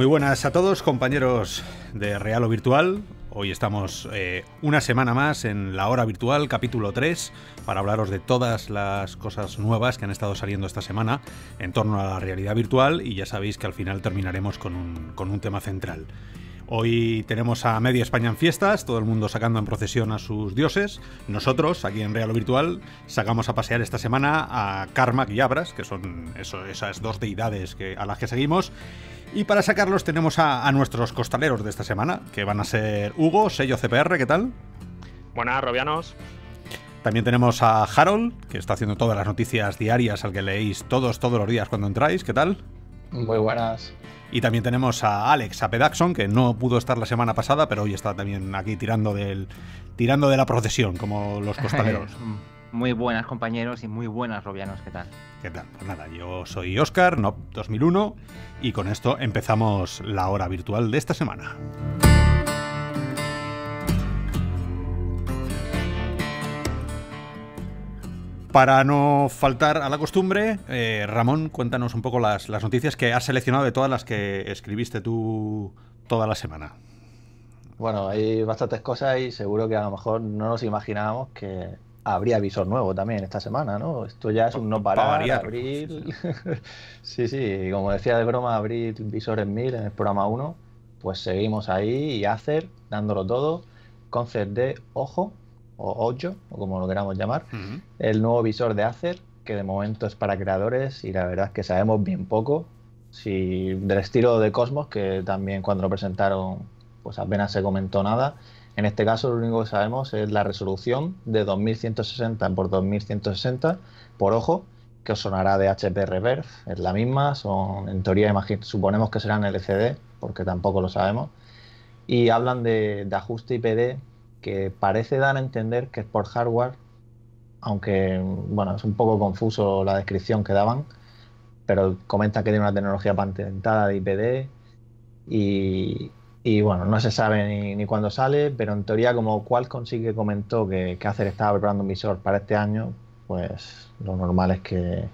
Muy buenas a todos, compañeros de Real o Virtual. Hoy estamos eh, una semana más en la hora virtual, capítulo 3, para hablaros de todas las cosas nuevas que han estado saliendo esta semana en torno a la realidad virtual y ya sabéis que al final terminaremos con un, tema central. Hoy tenemos a media España en fiestas, todo el mundo sacando en procesión a sus dioses. Nosotros, aquí en Real o Virtual, sacamos a pasear esta semana a Karma y Abras, que son esas dos deidades a las que seguimos. Y para sacarlos tenemos a, nuestros costaleros de esta semana, que van a ser Hugo, sello CPR, ¿qué tal? Buenas, Robianos. También tenemos a Harold, que está haciendo todas las noticias diarias al que leéis todos, todos los días cuando entráis. ¿Qué tal? Muy buenas. Y también tenemos a Alex, a Pedaxon, que no pudo estar la semana pasada, pero hoy está también aquí tirando, del, tirando de la procesión, como los costaleros. Mm. Muy buenas compañeros y muy buenas robianos, ¿qué tal? ¿Qué tal? Pues nada, yo soy Oscar, nop 2001, y con esto empezamos la hora virtual de esta semana. Para no faltar a la costumbre, eh, Ramón, cuéntanos un poco las, noticias que has seleccionado de todas las que escribiste tú toda la semana. Bueno, hay bastantes cosas y seguro que a lo mejor no nos imaginábamos que, habría visor nuevo también esta semana, ¿no? Esto ya es un no parar. Para Abril. sí, sí, como decía de broma, abrir visores mil en el programa 1. Pues seguimos ahí y hacer, dándolo todo. Concept de Ojo, o ocho o como lo queramos llamar, el nuevo visor de Acer, que de momento es para creadores y la verdad es que sabemos bien poco. Si del estilo de Cosmos, que también cuando lo presentaron, pues apenas se comentó nada en este caso, lo único que sabemos es la resolución de 2160 por 2160 por ojo, que os sonará de HP Reverb, es la misma, son en teoría suponemos que serán LCD, porque tampoco lo sabemos, y hablan de, ajuste IPD que parece dar a entender que es por hardware, aunque bueno, es un poco confuso la descripción que daban, pero comenta que tiene una tecnología patentada de IPD y, y bueno, no se sabe ni, ni cuándo sale, pero en teoría, como Qualcomm sí que comentó que, que Acer estaba preparando un visor para este año, pues lo normal es que,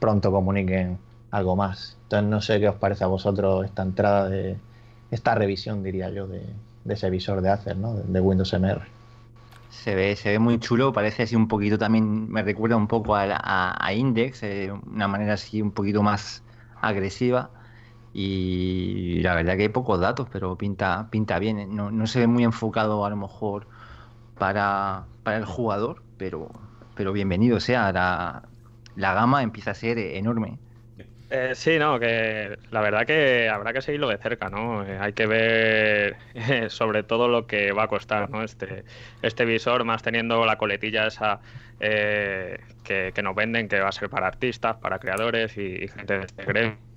pronto comuniquen algo más. Entonces, no sé qué os parece a vosotros esta entrada de esta revisión, diría yo, de, de ese visor de Acer, ¿no? de, Windows MR. Se ve, se ve muy chulo, parece así un poquito también, me recuerda un poco a, a, Index, de eh, una manera así un poquito más agresiva. Y la verdad que hay pocos datos, pero pinta, pinta bien. ¿eh? No, se ve muy enfocado a lo mejor para, el jugador, pero, pero bienvenido sea. La, la gama empieza a ser enorme. Eh, sí, no, que la verdad que habrá que seguirlo de cerca, ¿no? Eh, hay que ver eh, sobre todo lo que va a costar, ¿no? Este, este visor, más teniendo la coletilla esa que, que, nos venden, que va a ser para artistas, para creadores y, y gente de este gremio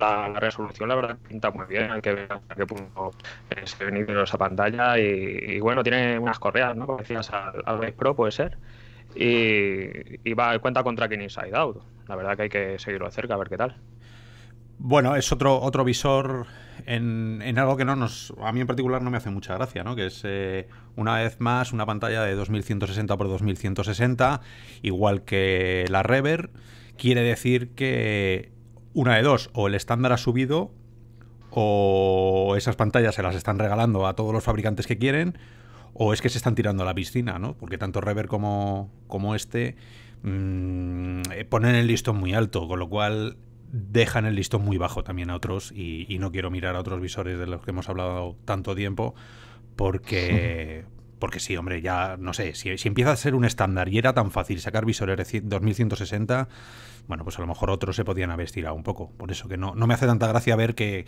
la, resolución, la verdad, pinta muy bien. Hay que ver hasta qué punto se ven esa pantalla. Y, bueno, tiene unas correas, ¿no? Como decías, al, Base Pro puede ser. Y, va, cuenta con tracking inside out. La verdad que hay que seguirlo de cerca, a ver qué tal. Bueno, es otro, otro visor en, algo que no nos. A mí en particular no me hace mucha gracia, ¿no? Que es eh, una vez más una pantalla de 2160 x 2160, igual que la Rever. Quiere decir que una de dos, o el estándar ha subido, o esas pantallas se las están regalando a todos los fabricantes que quieren, o es que se están tirando a la piscina, ¿no? Porque tanto Rever como, como este mm, eh, ponen el listón muy alto, con lo cual dejan el listón muy bajo también a otros y, no quiero mirar a otros visores de los que hemos hablado tanto tiempo porque... Porque sí, hombre, ya no sé, si, si empieza a ser un estándar y era tan fácil sacar visores 2160, bueno, pues a lo mejor otros se podían haber estirado un poco. Por eso que no, no me hace tanta gracia ver que,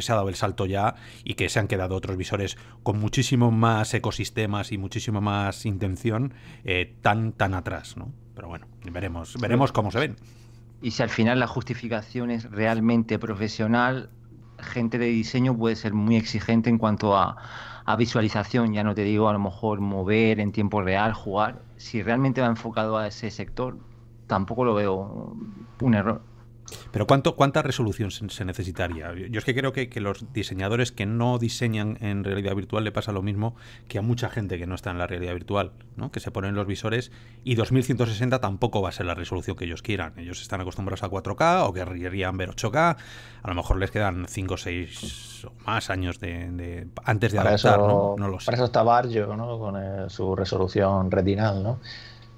se ha dado el salto ya y que se han quedado otros visores con muchísimo más ecosistemas y muchísimo más intención eh, tan, tan atrás, ¿no? Pero bueno, veremos, veremos cómo se ven. Y si al final la justificación es realmente profesional, gente de diseño puede ser muy exigente en cuanto a, a visualización, ya no te digo a lo mejor mover en tiempo real, jugar, si realmente va enfocado a ese sector, tampoco lo veo un error. Pero cuánto, ¿cuánta resolución se, necesitaría? Yo es que creo que, que, los diseñadores que no diseñan en realidad virtual le pasa lo mismo que a mucha gente que no está en la realidad virtual, ¿no? que se ponen los visores y 2160 tampoco va a ser la resolución que ellos quieran. Ellos están acostumbrados a 4K o querrían ver 8K, a lo mejor les quedan 5 6 o más años de, antes de para adaptar, ¿no? lo sé. Para eso está Barrio, ¿no? con su resolución retinal, ¿no?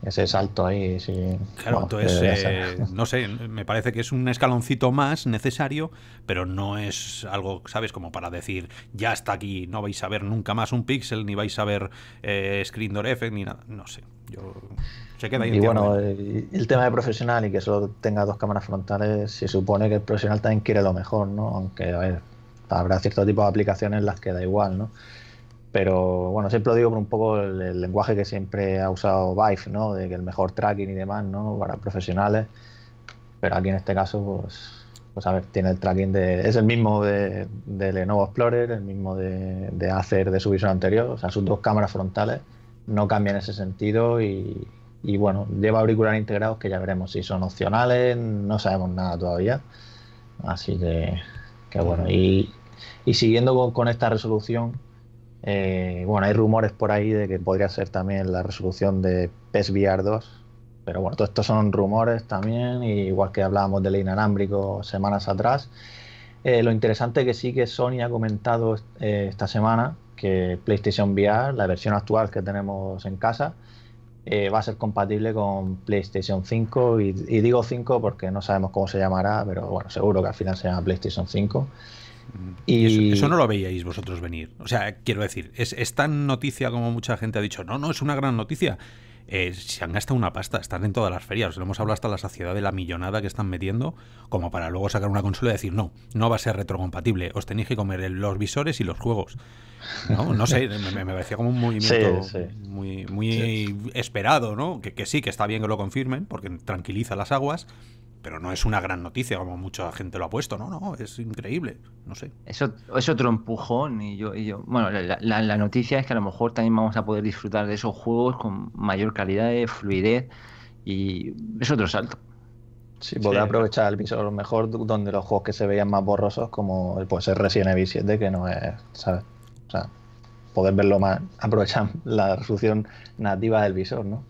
ese salto ahí. Sí. Claro, entonces, eh, no sé, me parece que es un escaloncito más necesario, pero no es algo, ¿sabes? Como para decir, ya está aquí, no vais a ver nunca más un pixel, ni vais a ver eh, screen door effect, ni nada. No sé, yo se queda ahí. Y bueno, eh, el, tema de profesional y que solo tenga dos cámaras frontales, se supone que el profesional también quiere lo mejor, ¿no? Aunque, a ver, habrá cierto tipo de aplicaciones en las que da igual, ¿no? Pero bueno, siempre lo digo por un poco el, lenguaje que siempre ha usado Vive, ¿no? De que el mejor tracking y demás, ¿no? Para profesionales. Pero aquí en este caso, pues, pues a ver, tiene el tracking de. Es el mismo de, Lenovo Explorer, el mismo de, de Acer de su visión anterior. O sea, sus dos cámaras frontales no cambian ese sentido y, y bueno, lleva auriculares integrados que ya veremos si son opcionales, no sabemos nada todavía. Así que, que bueno, y, y siguiendo con, con, esta resolución, eh, bueno, hay rumores por ahí de que podría ser también la resolución de PES VR 2. Pero bueno, todo esto son rumores también, igual que hablábamos del inalámbrico semanas atrás. Eh, lo interesante que sí que Sony ha comentado eh, esta semana que PlayStation VR, la versión actual que tenemos en casa, va a ser compatible con PlayStation 5 y, y, digo 5 porque no sabemos cómo se llamará, pero bueno, seguro que al final se llama PlayStation 5 y... Eso, no lo veíais vosotros venir. O sea, quiero decir, es, tan noticia como mucha gente ha dicho, no, no, es una gran noticia. Eh, se han gastado una pasta, están en todas las ferias. Lo hemos hablado hasta la saciedad de la millonada que están metiendo, como para luego sacar una consola y decir, no, no va a ser retrocompatible, os tenéis que comer los visores y los juegos. No, sé, me, parecía como un movimiento muy, muy esperado, ¿no? Que, que sí, que está bien que lo confirmen, porque tranquiliza las aguas, pero no es una gran noticia como mucha gente lo ha puesto, no, no, es increíble, no sé. eso es otro empujón y yo, yo bueno, la, noticia es que a lo mejor también vamos a poder disfrutar de esos juegos con mayor calidad, de fluidez y es otro salto. Sí, poder aprovechar el visor mejor donde los juegos que se veían más borrosos, como pues ser Resident Evil 7, que no es, ¿sabes? O sea, poder verlo más, aprovechar la resolución nativa del visor, ¿no?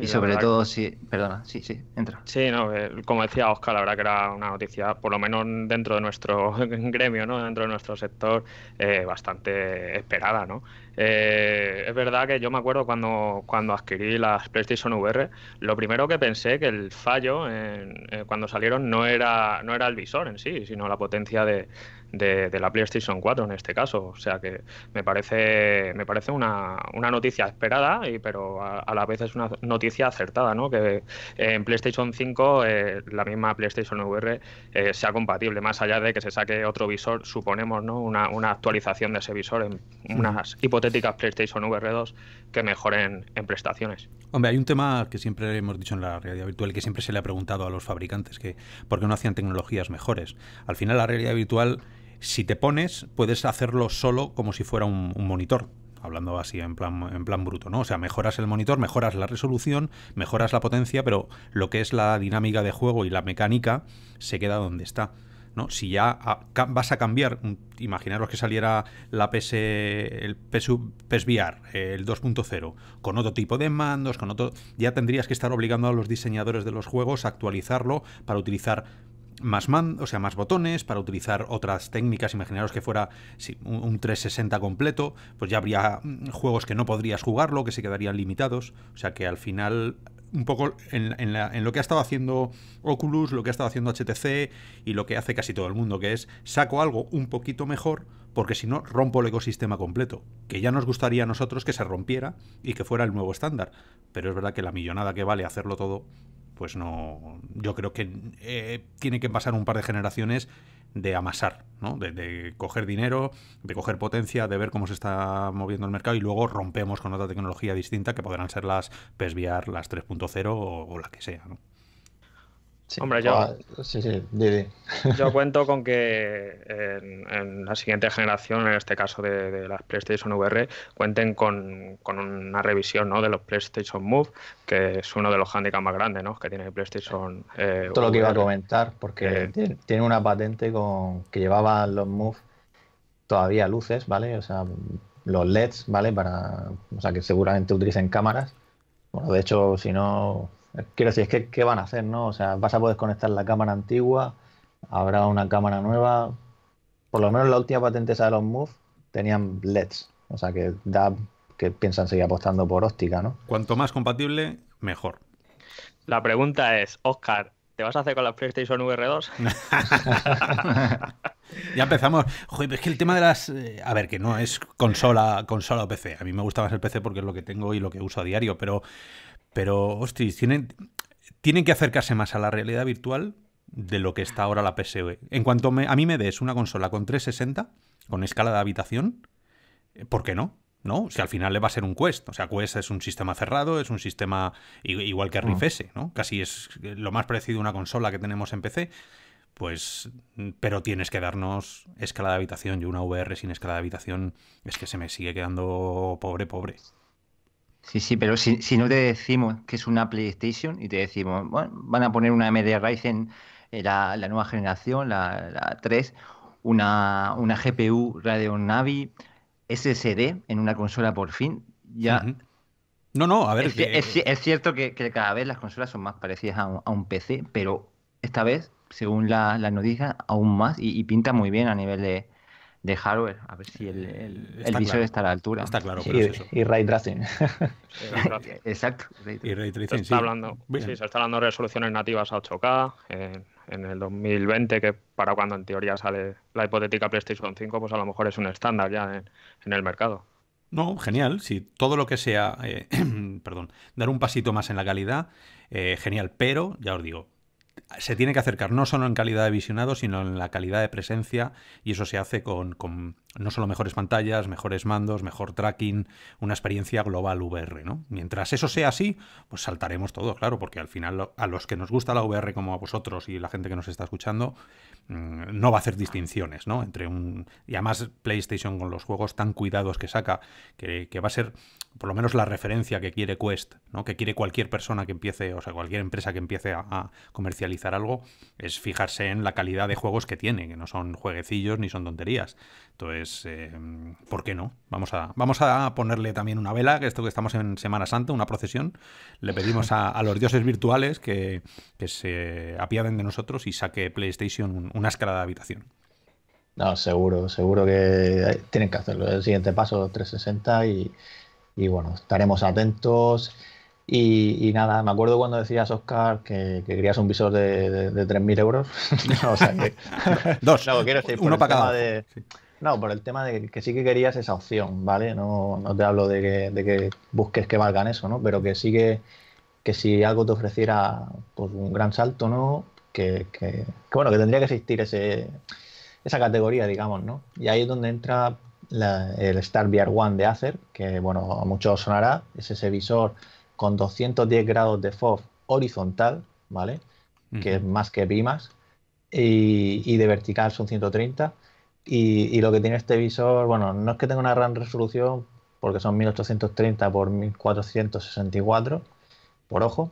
y sobre todo si... Perdona, sí, sí, entra. Sí, no, como decía Oscar, la verdad que era una noticia, por lo menos dentro de nuestro gremio, ¿no? dentro de nuestro sector, eh, bastante esperada. ¿no? Eh, es verdad que yo me acuerdo cuando, cuando adquirí las PlayStation VR, lo primero que pensé que el fallo eh, cuando salieron no era, no era el visor en sí, sino la potencia de, de, la PlayStation 4 en este caso. O sea que me parece, me parece una, una noticia esperada, y, pero a, la vez es una noticia acertada, ¿no? Que eh, en PlayStation 5 eh, la misma PlayStation VR eh, sea compatible, más allá de que se saque otro visor, suponemos, ¿no? Una, una actualización de ese visor en unas hipotéticas PlayStation VR 2 que mejoren en prestaciones. Hombre, hay un tema que siempre hemos dicho en la realidad virtual que siempre se le ha preguntado a los fabricantes que por qué no hacían tecnologías mejores. Al final la realidad virtual si te pones, puedes hacerlo solo como si fuera un, monitor, hablando así en plan, en plan bruto, ¿no? O sea, mejoras el monitor, mejoras la resolución, mejoras la potencia, pero lo que es la dinámica de juego y la mecánica se queda donde está. ¿no? Si ya vas a cambiar, imaginaros que saliera la PS, el PS, el 2.0, con otro tipo de mandos, con otro, ya tendrías que estar obligando a los diseñadores de los juegos a actualizarlo para utilizar más, man, o sea, más botones, para utilizar otras técnicas. Imaginaros que fuera un 360 completo, pues ya habría mm, juegos que no podrías jugarlo, que se quedarían limitados. O sea que al final un poco en, en, lo que ha estado haciendo Oculus, lo que ha estado haciendo HTC y lo que hace casi todo el mundo, que es saco algo un poquito mejor porque si no rompo el ecosistema completo, que ya nos gustaría a nosotros que se rompiera y que fuera el nuevo estándar. Pero es verdad que la millonada que vale hacerlo todo pues no. Yo creo que eh, tiene que pasar un par de generaciones de amasar, ¿no? De, coger dinero, de coger potencia, de ver cómo se está moviendo el mercado y luego rompemos con otra tecnología distinta que podrán ser las PESVIAR, las 3.0 o, o la que sea. ¿no? Hombre, ah, yo, cuento con que en, la siguiente generación, en este caso de, las PlayStation VR, cuenten con, una revisión ¿no? de los PlayStation Move, que es uno de los handicaps más grandes ¿no? que tiene el PlayStation. Eh, Esto lo que iba a comentar, porque eh, tiene, una patente con que llevaban los Move todavía luces, ¿vale? O sea, los LEDs, ¿vale? Para, o sea, que seguramente utilicen cámaras. Bueno, de hecho, si no, Quiero decir, es que, ¿qué van a hacer, no? O sea, vas a poder conectar la cámara antigua, habrá una cámara nueva. Por lo menos la última patente esa de los Move tenían LEDs. O sea, que da que piensan seguir apostando por óptica, ¿no? Cuanto más compatible, mejor. La pregunta es, Oscar, ¿te vas a hacer con la PlayStation VR2? ya empezamos. Joder, es que el tema de las. Eh, a ver, que no es consola, consola o PC. A mí me gusta más el PC porque es lo que tengo y lo que uso a diario, pero pero, hostis, tienen, tienen que acercarse más a la realidad virtual de lo que está ahora la PSV. En cuanto a mí me des una consola con 360, con escala de habitación, eh, ¿por qué no? ¿No? Si al final le va a ser un Quest. O sea, Quest es un sistema cerrado, es un sistema igual que Rift mm. S, ¿no? Casi es lo más parecido a una consola que tenemos en PC. Pues, mm, pero tienes que darnos escala de habitación. y una VR sin escala de habitación es que se me sigue quedando pobre, pobre. Sí, sí, pero si, si, no te decimos que es una PlayStation y te decimos, bueno, van a poner una AMD Ryzen, eh, la, la, nueva generación, la, la 3, una, una, GPU Radeon Navi, SSD en una consola por fin, ya... No, no, a ver... Es, es, cierto que, que, cada vez las consolas son más parecidas a un, a un PC, pero esta vez, según las la noticias, aún más y pinta muy bien a nivel de, de hardware, a ver si el, eh, el, visor está a la altura. Está claro, pero y, eso. y ray tracing. Eh, exacto. Y ray tracing, se está sí. Hablando, Se está hablando de resoluciones nativas a 8K eh, en, el 2020, que para cuando en teoría sale la hipotética PlayStation 5, pues a lo mejor es un estándar ya en, el mercado. No, genial. Si todo lo que sea, perdón, dar un pasito más en la calidad, genial. Pero, ya os digo, se tiene que acercar no solo en calidad de visionado, sino en la calidad de presencia, y eso se hace con, no solo mejores pantallas, mejores mandos, mejor tracking, una experiencia global VR, ¿no? Mientras eso sea así, pues saltaremos todo, claro, porque al final a los que nos gusta la VR como a vosotros y la gente que nos está escuchando, Mm, no va a hacer distinciones, ¿no? Entre un. Y además, PlayStation con los juegos tan cuidados que saca, que, va a ser por lo menos la referencia que quiere Quest, ¿no? Que quiere cualquier persona que empiece, o sea, cualquier empresa que empiece a, a comercializar algo, es fijarse en la calidad de juegos que tiene, que no son jueguecillos ni son tonterías es, em, ¿por qué no? Vamos a, vamos a ponerle también una vela, que esto que estamos en Semana Santa, una procesión. Le pedimos a, los dioses virtuales que, se apiaden de nosotros y saque PlayStation una escala de habitación. No, seguro, seguro que tienen que hacerlo. El siguiente paso, 360, y, bueno, estaremos atentos. Y, nada, me acuerdo cuando decías, Oscar, que, querías un visor de, 3.000 euros. no, o sea que, Dos. Uno para cada. De, no, por el tema de que sí que querías esa opción, ¿vale? No, te hablo de que, busques que valgan eso, ¿no? Pero que sí que, que si algo te ofreciera pues, un gran salto, ¿no? Que, bueno, que tendría que existir ese, esa categoría, digamos, ¿no? Y ahí es donde entra el Star vr One de Acer, que bueno, a muchos sonará, es ese visor con 210 grados de FOV horizontal, ¿vale? Que es más que Pimas, y, y de vertical son 130 y, lo que tiene este visor, bueno, no es que tenga una gran resolución, porque son 1830 x 1464 por ojo,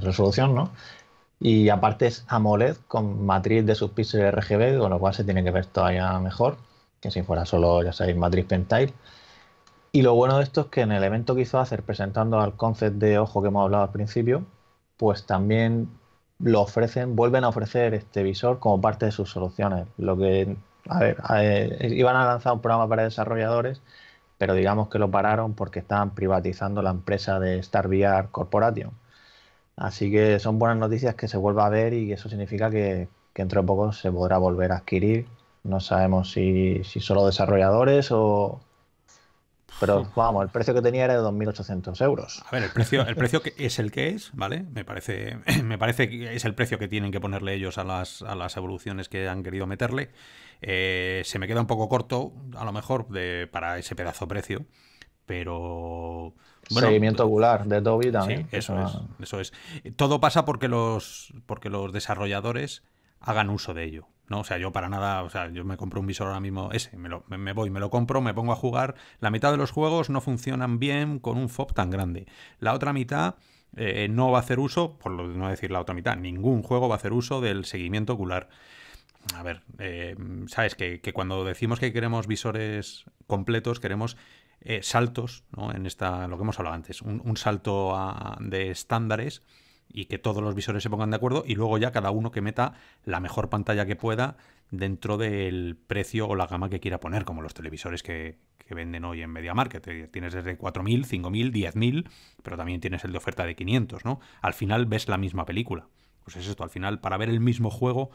resolución, ¿no? Y aparte es AMOLED con matriz de sus RGB, con lo cual se tiene que ver todavía mejor que si fuera solo, ya sabéis, matriz Pentile. Y lo bueno de esto es que en el evento que hizo hacer, presentando al concept de ojo que hemos hablado al principio, pues también lo ofrecen, vuelven a ofrecer este visor como parte de sus soluciones. Lo que, a ver, eh, iban a lanzar un programa para desarrolladores, pero digamos que lo pararon porque estaban privatizando la empresa de Star VR Corporation. Así que son buenas noticias que se vuelva a ver y eso significa que, que entre poco se podrá volver a adquirir. No sabemos si, si solo desarrolladores o, pero vamos, el precio que tenía era de 2.800 euros. A ver, el precio, el precio que es el que es, ¿vale? Me parece, me parece que es el precio que tienen que ponerle ellos a las, evoluciones que han querido meterle. Eh, se me queda un poco corto, a lo mejor, para ese pedazo precio, pero... Bueno, Seguimiento pues, ocular de Toby también. Sí, eso, es, eso es. Todo pasa porque los, porque los desarrolladores hagan uso de ello. No, o sea, yo para nada, o sea, yo me compro un visor ahora mismo ese, me, lo, me, voy, me lo compro, me pongo a jugar. La mitad de los juegos no funcionan bien con un FOB tan grande. La otra mitad eh, no va a hacer uso, por lo no decir la otra mitad, ningún juego va a hacer uso del seguimiento ocular. A ver, eh, sabes que, cuando decimos que queremos visores completos, queremos eh, saltos, ¿no? En esta, lo que hemos hablado antes, un, salto de estándares y que todos los visores se pongan de acuerdo y luego ya cada uno que meta la mejor pantalla que pueda dentro del precio o la gama que quiera poner, como los televisores que, venden hoy en Media Market. Eh, tienes desde 4.000, 5.000, 10.000, pero también tienes el de oferta de 500, ¿no? Al final ves la misma película. Pues es esto, al final para ver el mismo juego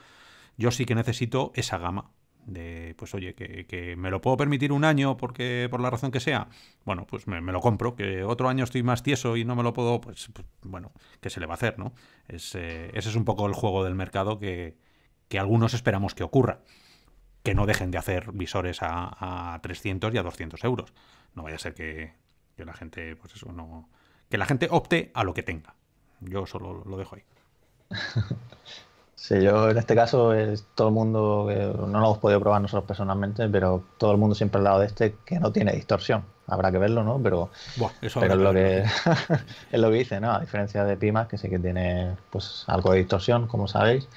yo sí que necesito esa gama de pues oye, que, me lo puedo permitir un año porque por la razón que sea, bueno, pues me, lo compro, que otro año estoy más tieso y no me lo puedo, pues, pues bueno, ¿qué se le va a hacer, no? Eh, ese es un poco el juego del mercado que, algunos esperamos que ocurra. Que no dejen de hacer visores a, 300 y a 200 euros. No vaya a ser que, la gente, pues eso, no... Que la gente opte a lo que tenga. Yo solo lo dejo ahí. Sí, yo en este caso es todo el mundo, eh, no lo hemos podido probar nosotros personalmente, pero todo el mundo siempre ha lado de este que no tiene distorsión. Habrá que verlo, ¿no? Pero, es, lo que, es lo dice, ¿no? A diferencia de Pimas, que sé que tiene pues algo de distorsión, como sabéis.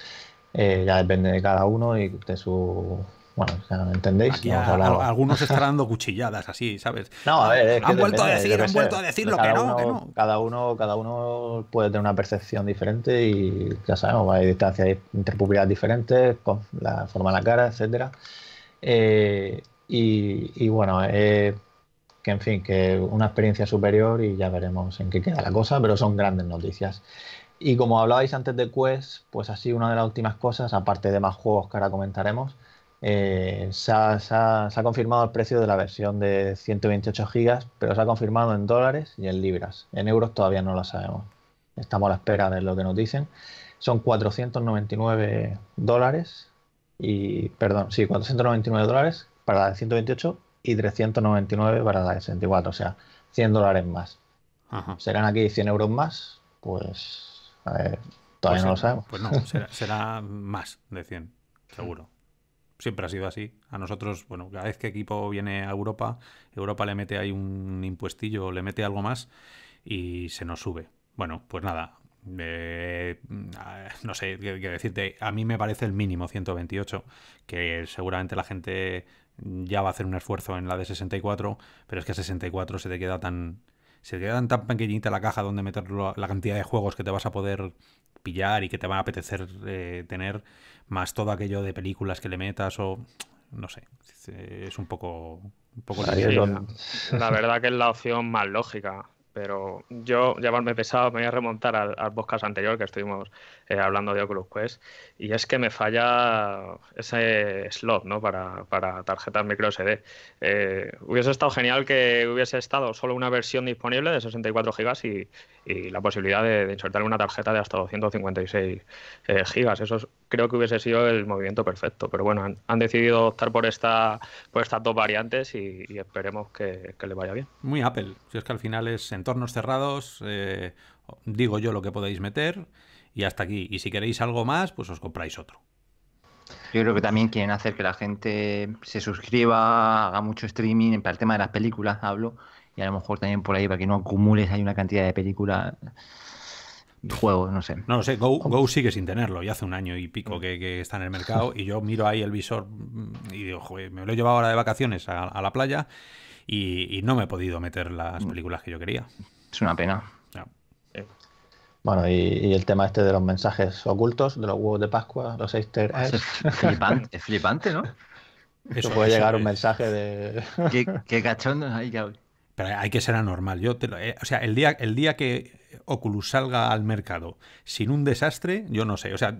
Eh, ya depende de cada uno y de su bueno, ya no entendéis. algunos estarán dando cuchilladas así, ¿sabes? No, a ver, han vuelto a decir, vuelto a decir lo que no, que no. Cada uno, cada uno puede tener una percepción diferente y ya sabemos, hay distancias interpopulares diferentes, con la forma de la cara, etcétera. Eh, y, bueno, eh, que en fin, que una experiencia superior y ya veremos en qué queda la cosa, pero son grandes noticias. Y como hablabais antes de Quest, pues así una de las últimas cosas, aparte de más juegos que ahora comentaremos, eh, se, ha, confirmado el precio de la versión de 128 gigas, pero se ha confirmado en dólares y en libras. En euros todavía no lo sabemos. Estamos a la espera de lo que nos dicen. Son 499 dólares y, perdón, sí, 499 dólares para la de 128 y 399 para la de 64, o sea, 100 dólares más. ¿Serán aquí 100 euros más? Pues, todavía pues no lo sabemos. Pues no, será más de 100, seguro siempre ha sido así. A nosotros, bueno, cada vez que equipo viene a Europa, Europa le mete ahí un impuestillo, le mete algo más y se nos sube. Bueno, pues nada, eh, no sé qué, decirte, a mí me parece el mínimo 128, que seguramente la gente ya va a hacer un esfuerzo en la de 64, pero es que a 64 se te queda tan, se quedan tan pequeñita la caja donde meter la cantidad de juegos que te vas a poder pillar y que te van a apetecer eh, tener, más todo aquello de películas que le metas o no sé, es un poco... poco la, verdad que es la opción más lógica pero yo, llamarme pesado, me voy a remontar al, al, podcast anterior que estuvimos eh, hablando de Oculus Quest, y es que me falla ese slot ¿no? para, para tarjetas micro SD. Eh, hubiese estado genial que hubiese estado solo una versión disponible de 64 GB y, la posibilidad de, insertar una tarjeta de hasta 256 eh, GB. Eso creo que hubiese sido el movimiento perfecto, pero bueno, han, decidido optar por, esta, por estas dos variantes y, esperemos que, que le vaya bien. Muy Apple, si es que al final es entornos cerrados, digo yo lo que podéis meter y hasta aquí. Y si queréis algo más, pues os compráis otro. Yo creo que también quieren hacer que la gente se suscriba, haga mucho streaming, para el tema de las películas hablo, y a lo mejor también por ahí para que no acumules hay una cantidad de películas juegos, no sé. No lo sé, Go, Go, sigue sin tenerlo, ya hace un año y pico que, está en el mercado y yo miro ahí el visor mm, y digo, me lo he llevado ahora de vacaciones a, la playa y, no me he podido meter las mm. películas que yo quería. Es una pena. Bueno, y, el tema este de los mensajes ocultos, de los huevos de Pascua, los Easter ah, eggs. Es flipante, flipante ¿no? Eso, puede llegar un mensaje de. qué, qué hay que Pero hay que ser anormal. Yo eh, o sea, el día, el día que Oculus salga al mercado sin un desastre, yo no sé. O sea,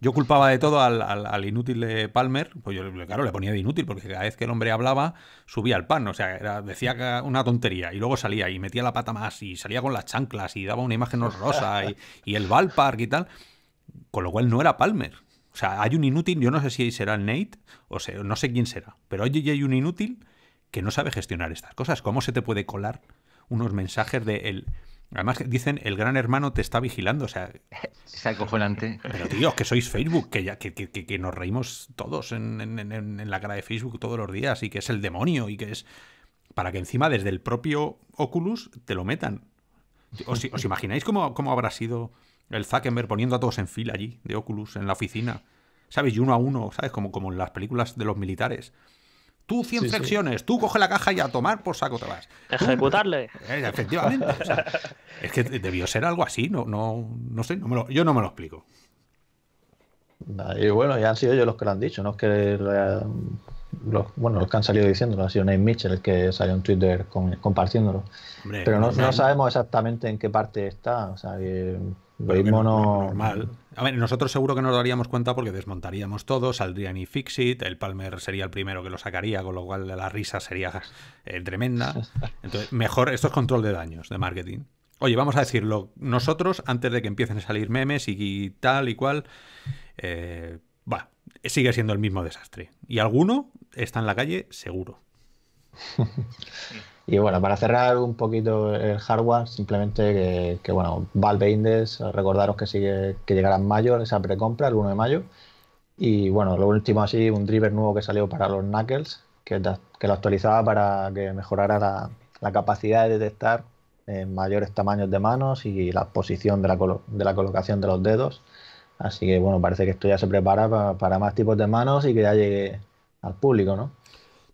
yo culpaba de todo al, inútil de Palmer, pues yo, claro, le ponía de inútil, porque cada vez que el hombre hablaba, subía al pan, o sea, decía una tontería, y luego salía y metía la pata más, y salía con las chanclas, y daba una imagen horrorosa, y, el Valpark y tal. Con lo cual no era Palmer, o sea, hay un inútil, yo no sé si será Nate o sea, no sé quién será, pero hoy hay un inútil que no sabe gestionar estas cosas. ¿Cómo se te puede colar unos mensajes de él? Además, dicen, el gran hermano te está vigilando, o sea... Es acojonante. Pero tío, que sois Facebook, que, ya, que, que, que nos reímos todos en, la cara de Facebook todos los días y que es el demonio y que es... Para que encima desde el propio Oculus te lo metan. ¿Os, imagináis cómo, habrá sido el Zuckerberg poniendo a todos en fila allí, de Oculus, en la oficina? ¿Sabes? Y uno a uno, ¿sabes? Como, como en las películas de los militares. Tú cien flexiones, tú coge la caja y a tomar por saco te vas. Ejecutarle. Eh, efectivamente. es que debió ser algo así, no, no, no sé, yo no me lo explico. Y bueno, ya han sido ellos los que lo han dicho, no es que bueno, los que han salido diciéndolo, ha sido Nate Mitchell el que salió en Twitter compartiéndolo. Pero no, no, sabemos exactamente en qué parte está. O sea, a ver, nosotros seguro que nos daríamos cuenta porque desmontaríamos todo, saldría ni Fixit, el Palmer sería el primero que lo sacaría, con lo cual la risa sería eh, tremenda. Entonces, mejor, esto es control de daños de marketing. Oye, vamos a decirlo, nosotros, antes de que empiecen a salir memes y, tal y cual, eh, sigue siendo el mismo desastre. Y alguno está en la calle, seguro. Y bueno, para cerrar un poquito el hardware, simplemente que, bueno, Valve Index, recordaros que sigue que llegará en mayo, esa precompra, el 1 de mayo. Y bueno, lo último así, un driver nuevo que salió para los Knuckles, que, lo actualizaba para que mejorara la, capacidad de detectar mayores tamaños de manos y la posición de la, colocación de los dedos. Así que bueno, parece que esto ya se prepara para más tipos de manos y que ya llegue al público, ¿no?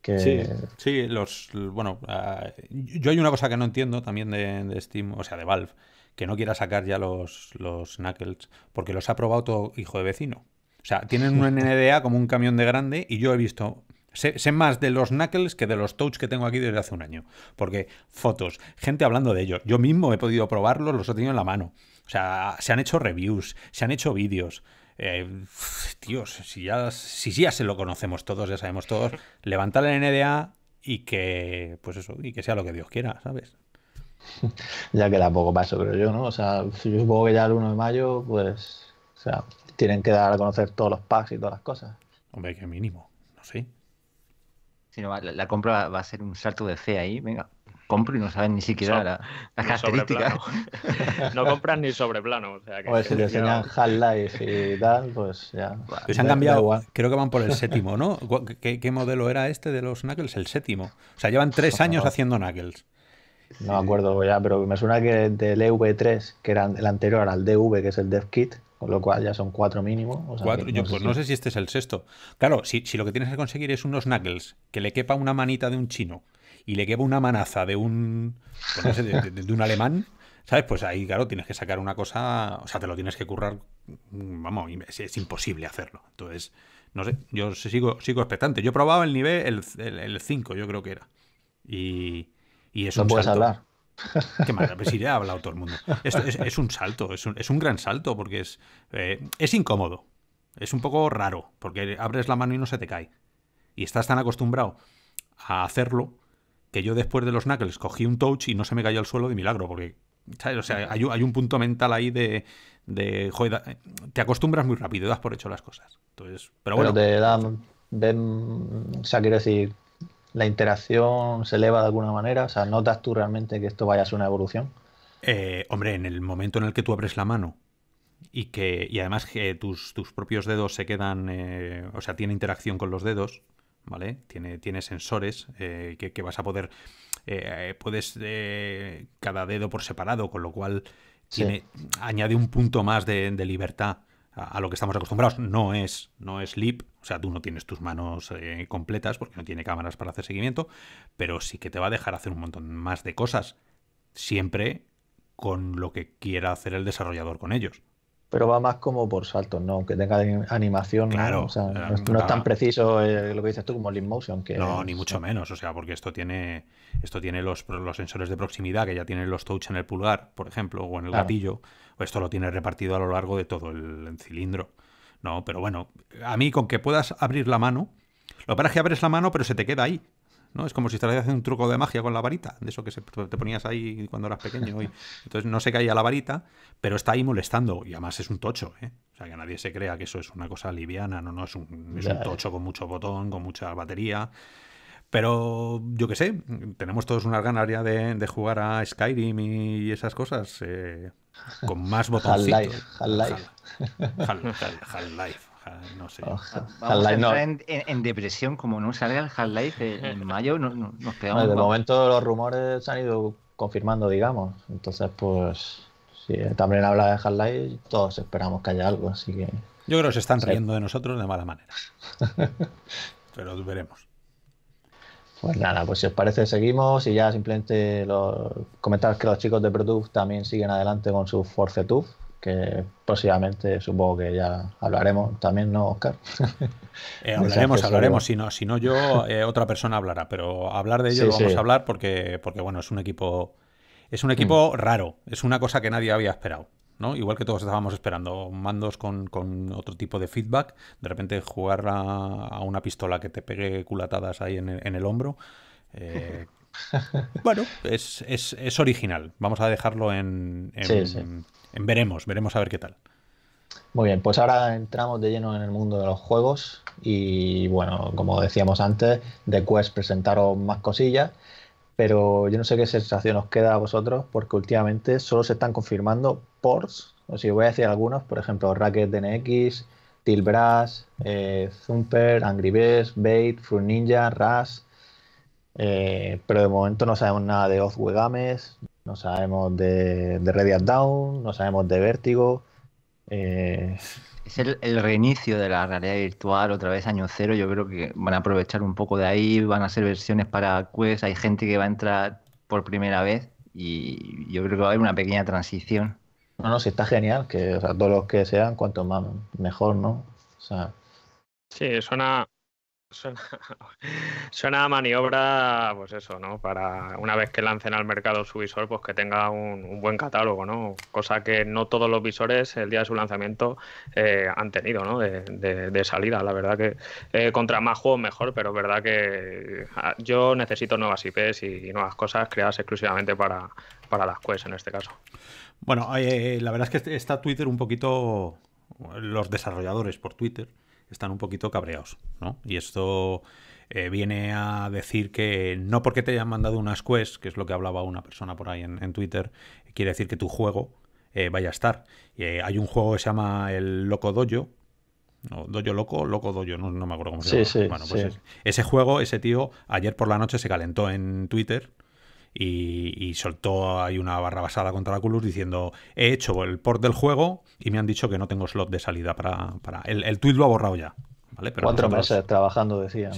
Sí, sí, los. Bueno, ah, yo hay una cosa que no entiendo también de, Steam, o sea, de Valve, que no quiera sacar ya los, los Knuckles, porque los ha probado todo hijo de vecino. O sea, tienen un NDA como un camión de grande y yo he visto Sé, más de los Knuckles que de los Touch que tengo aquí desde hace un año. Porque fotos, gente hablando de ellos. Yo mismo he podido probarlos, los he tenido en la mano. O sea, se han hecho reviews, se han hecho vídeos. Eh, tíos, si ya, si ya se lo conocemos todos, ya sabemos todos, levantar el NDA y que, pues eso, y que sea lo que Dios quiera, ¿sabes? Ya queda poco paso, creo yo, ¿no? O sea, yo supongo que ya el 1 de mayo, pues, o sea, tienen que dar a conocer todos los packs y todas las cosas. Hombre, que mínimo, no sé. Si no, la, la compra va a ser un salto de fe ahí, venga compro y no saben ni siquiera la, no compran ni sobre plano. O sea que, pues si te enseñan half y tal, pues ya. Se pues han cambiado, creo que van por el séptimo, ¿no? ¿Qué, modelo era este de los Knuckles? El séptimo. O sea, llevan tres años haciendo Knuckles. No me acuerdo ya, pero me suena que del EV3, que era el anterior al DV, que es el Dev Kit, con lo cual ya son cuatro mínimo. cuatro, yo pues no sé si este es el sexto. Claro, si, si lo que tienes que conseguir es unos Knuckles que le quepa una manita de un chino y le quema una manaza de un, pues de, un alemán, ¿sabes? Pues ahí, claro, tienes que sacar una cosa, o sea, te lo tienes que currar, vamos, es, imposible hacerlo. Entonces, no sé, yo sigo, sigo expectante. Yo probaba el nivel, el 5, yo creo que era. Y, y es no puedes hablar. Qué mala pues si ya ha hablado todo el mundo. es, un salto, es un, gran salto porque es, eh, es incómodo. Es un poco raro porque abres la mano y no se te cae. Y estás tan acostumbrado a hacerlo que yo después de los Knuckles cogí un touch y no se me cayó al suelo de milagro, porque, O sea, hay, un punto mental ahí de, de joder, te acostumbras muy rápido, das por hecho las cosas. Entonces, pero bueno. te dan, ven, o sea, quiero decir, la interacción se eleva de alguna manera, o sea, notas tú realmente que esto vaya a ser una evolución. Eh, hombre, en el momento en el que tú abres la mano y que y además que tus, tus propios dedos se quedan, eh, o sea, tiene interacción con los dedos, ¿vale? Tiene, tiene sensores eh, que, vas a poder... Eh, puedes eh, cada dedo por separado, con lo cual añade un punto más de, libertad a, lo que estamos acostumbrados. No es, no es leap, o sea, tú no tienes tus manos completas porque no tiene cámaras para hacer seguimiento, pero sí que te va a dejar hacer un montón más de cosas, siempre con lo que quiera hacer el desarrollador con ellos pero va más como por saltos, ¿no? Aunque tenga animación, eh, ¿no? es, tan preciso eh, lo que dices tú como el Motion. Que no, ni mucho menos, o sea, porque esto tiene, esto tiene los, los, sensores de proximidad que ya tienen los touch en el pulgar, por ejemplo, o en el gatillo, gatillo, pues esto lo tiene repartido a lo largo de todo el, cilindro, ¿no? Pero bueno, a mí con que puedas abrir la mano, lo que es que abres la mano, pero se te queda ahí, ¿no? Es como si estuvieras haciendo un truco de magia con la varita, de eso que se, te ponías ahí cuando eras pequeño. Y, entonces no se caía la varita, pero está ahí molestando. Y además es un tocho, ¿eh? O sea, que nadie se crea que eso es una cosa liviana, no, no, es un, tocho con mucho botón, con mucha batería. Pero yo qué sé, tenemos todos una ganas ya de, jugar a Skyrim y esas cosas eh, con más botones Half-Life. Half-Life no sé. en, depresión, como no sale el Half-Life en mayo, no, nos de momento los rumores se han ido confirmando, digamos. Entonces, pues, si eh, también habla de Half-Life, todos esperamos que haya algo, así Yo creo que se están riendo de nosotros de mala manera. Pero veremos. Pues nada, pues si os parece seguimos y ya simplemente los, comentarios que los chicos de Product también siguen adelante con su Force Tube, que posiblemente, supongo que ya hablaremos también, ¿no, Oscar? Eh, hablaremos, hablaremos, si no, yo, eh, otra persona hablará, pero hablar de ello vamos a hablar porque, porque, bueno, es un equipo, es un equipo mm. raro, es una cosa que nadie había esperado. ¿no? Igual que todos estábamos esperando mandos con, otro tipo de feedback, de repente jugar a, una pistola que te pegue culatadas ahí en el, hombro. Eh, bueno, es, original. Vamos a dejarlo en, en Veremos, veremos a ver qué tal. Muy bien, pues ahora entramos de lleno en el mundo de los juegos y bueno, como decíamos antes, de Quest presentaron más cosillas, pero yo no sé qué sensación os queda a vosotros porque últimamente solo se están confirmando ports, o si voy a decir algunos, por ejemplo, Racket DNX, Tilbras, eh, Zumper, Angry Birds, Bait, Fruit Ninja, Ras, eh, pero de momento no sabemos nada de Ozwegames, no sabemos de, de Down, no sabemos de Vértigo. Eh, es el, reinicio de la realidad virtual, otra vez año cero. Yo creo que van a aprovechar un poco de ahí, van a ser versiones para Quest. Hay gente que va a entrar por primera vez y yo creo que va a haber una pequeña transición. No, no, si está genial, que todos los que sean, cuanto más mejor, ¿no? O sea... Sí, suena, Suena, a maniobra, pues eso, ¿no? Para una vez que lancen al mercado su visor, pues que tenga un, buen catálogo, ¿no? Cosa que no todos los visores el día de su lanzamiento eh, han tenido, ¿no? De, salida, la verdad que eh, contra más juegos mejor, pero es verdad que ah, yo necesito nuevas IPs y, nuevas cosas creadas exclusivamente para, para las Quest en este caso. Bueno, eh, la verdad es que está Twitter un poquito, los desarrolladores por Twitter, están un poquito cabreados, ¿no? Y esto eh, viene a decir que no porque te hayan mandado unas quests, que es lo que hablaba una persona por ahí en, Twitter, quiere decir que tu juego eh, vaya a estar. Eh, hay un juego que se llama el Loco Dojo, no, Dojo Loco, Loco Dojo, no, me acuerdo cómo se llama. Pues ese juego, ese tío, ayer por la noche se calentó en Twitter y, soltó ahí una barra basada contra Oculus diciendo he hecho el port del juego y me han dicho que no tengo slot de salida para... para... El, el tweet lo ha borrado ya. Pero cuatro meses trabajando, decía.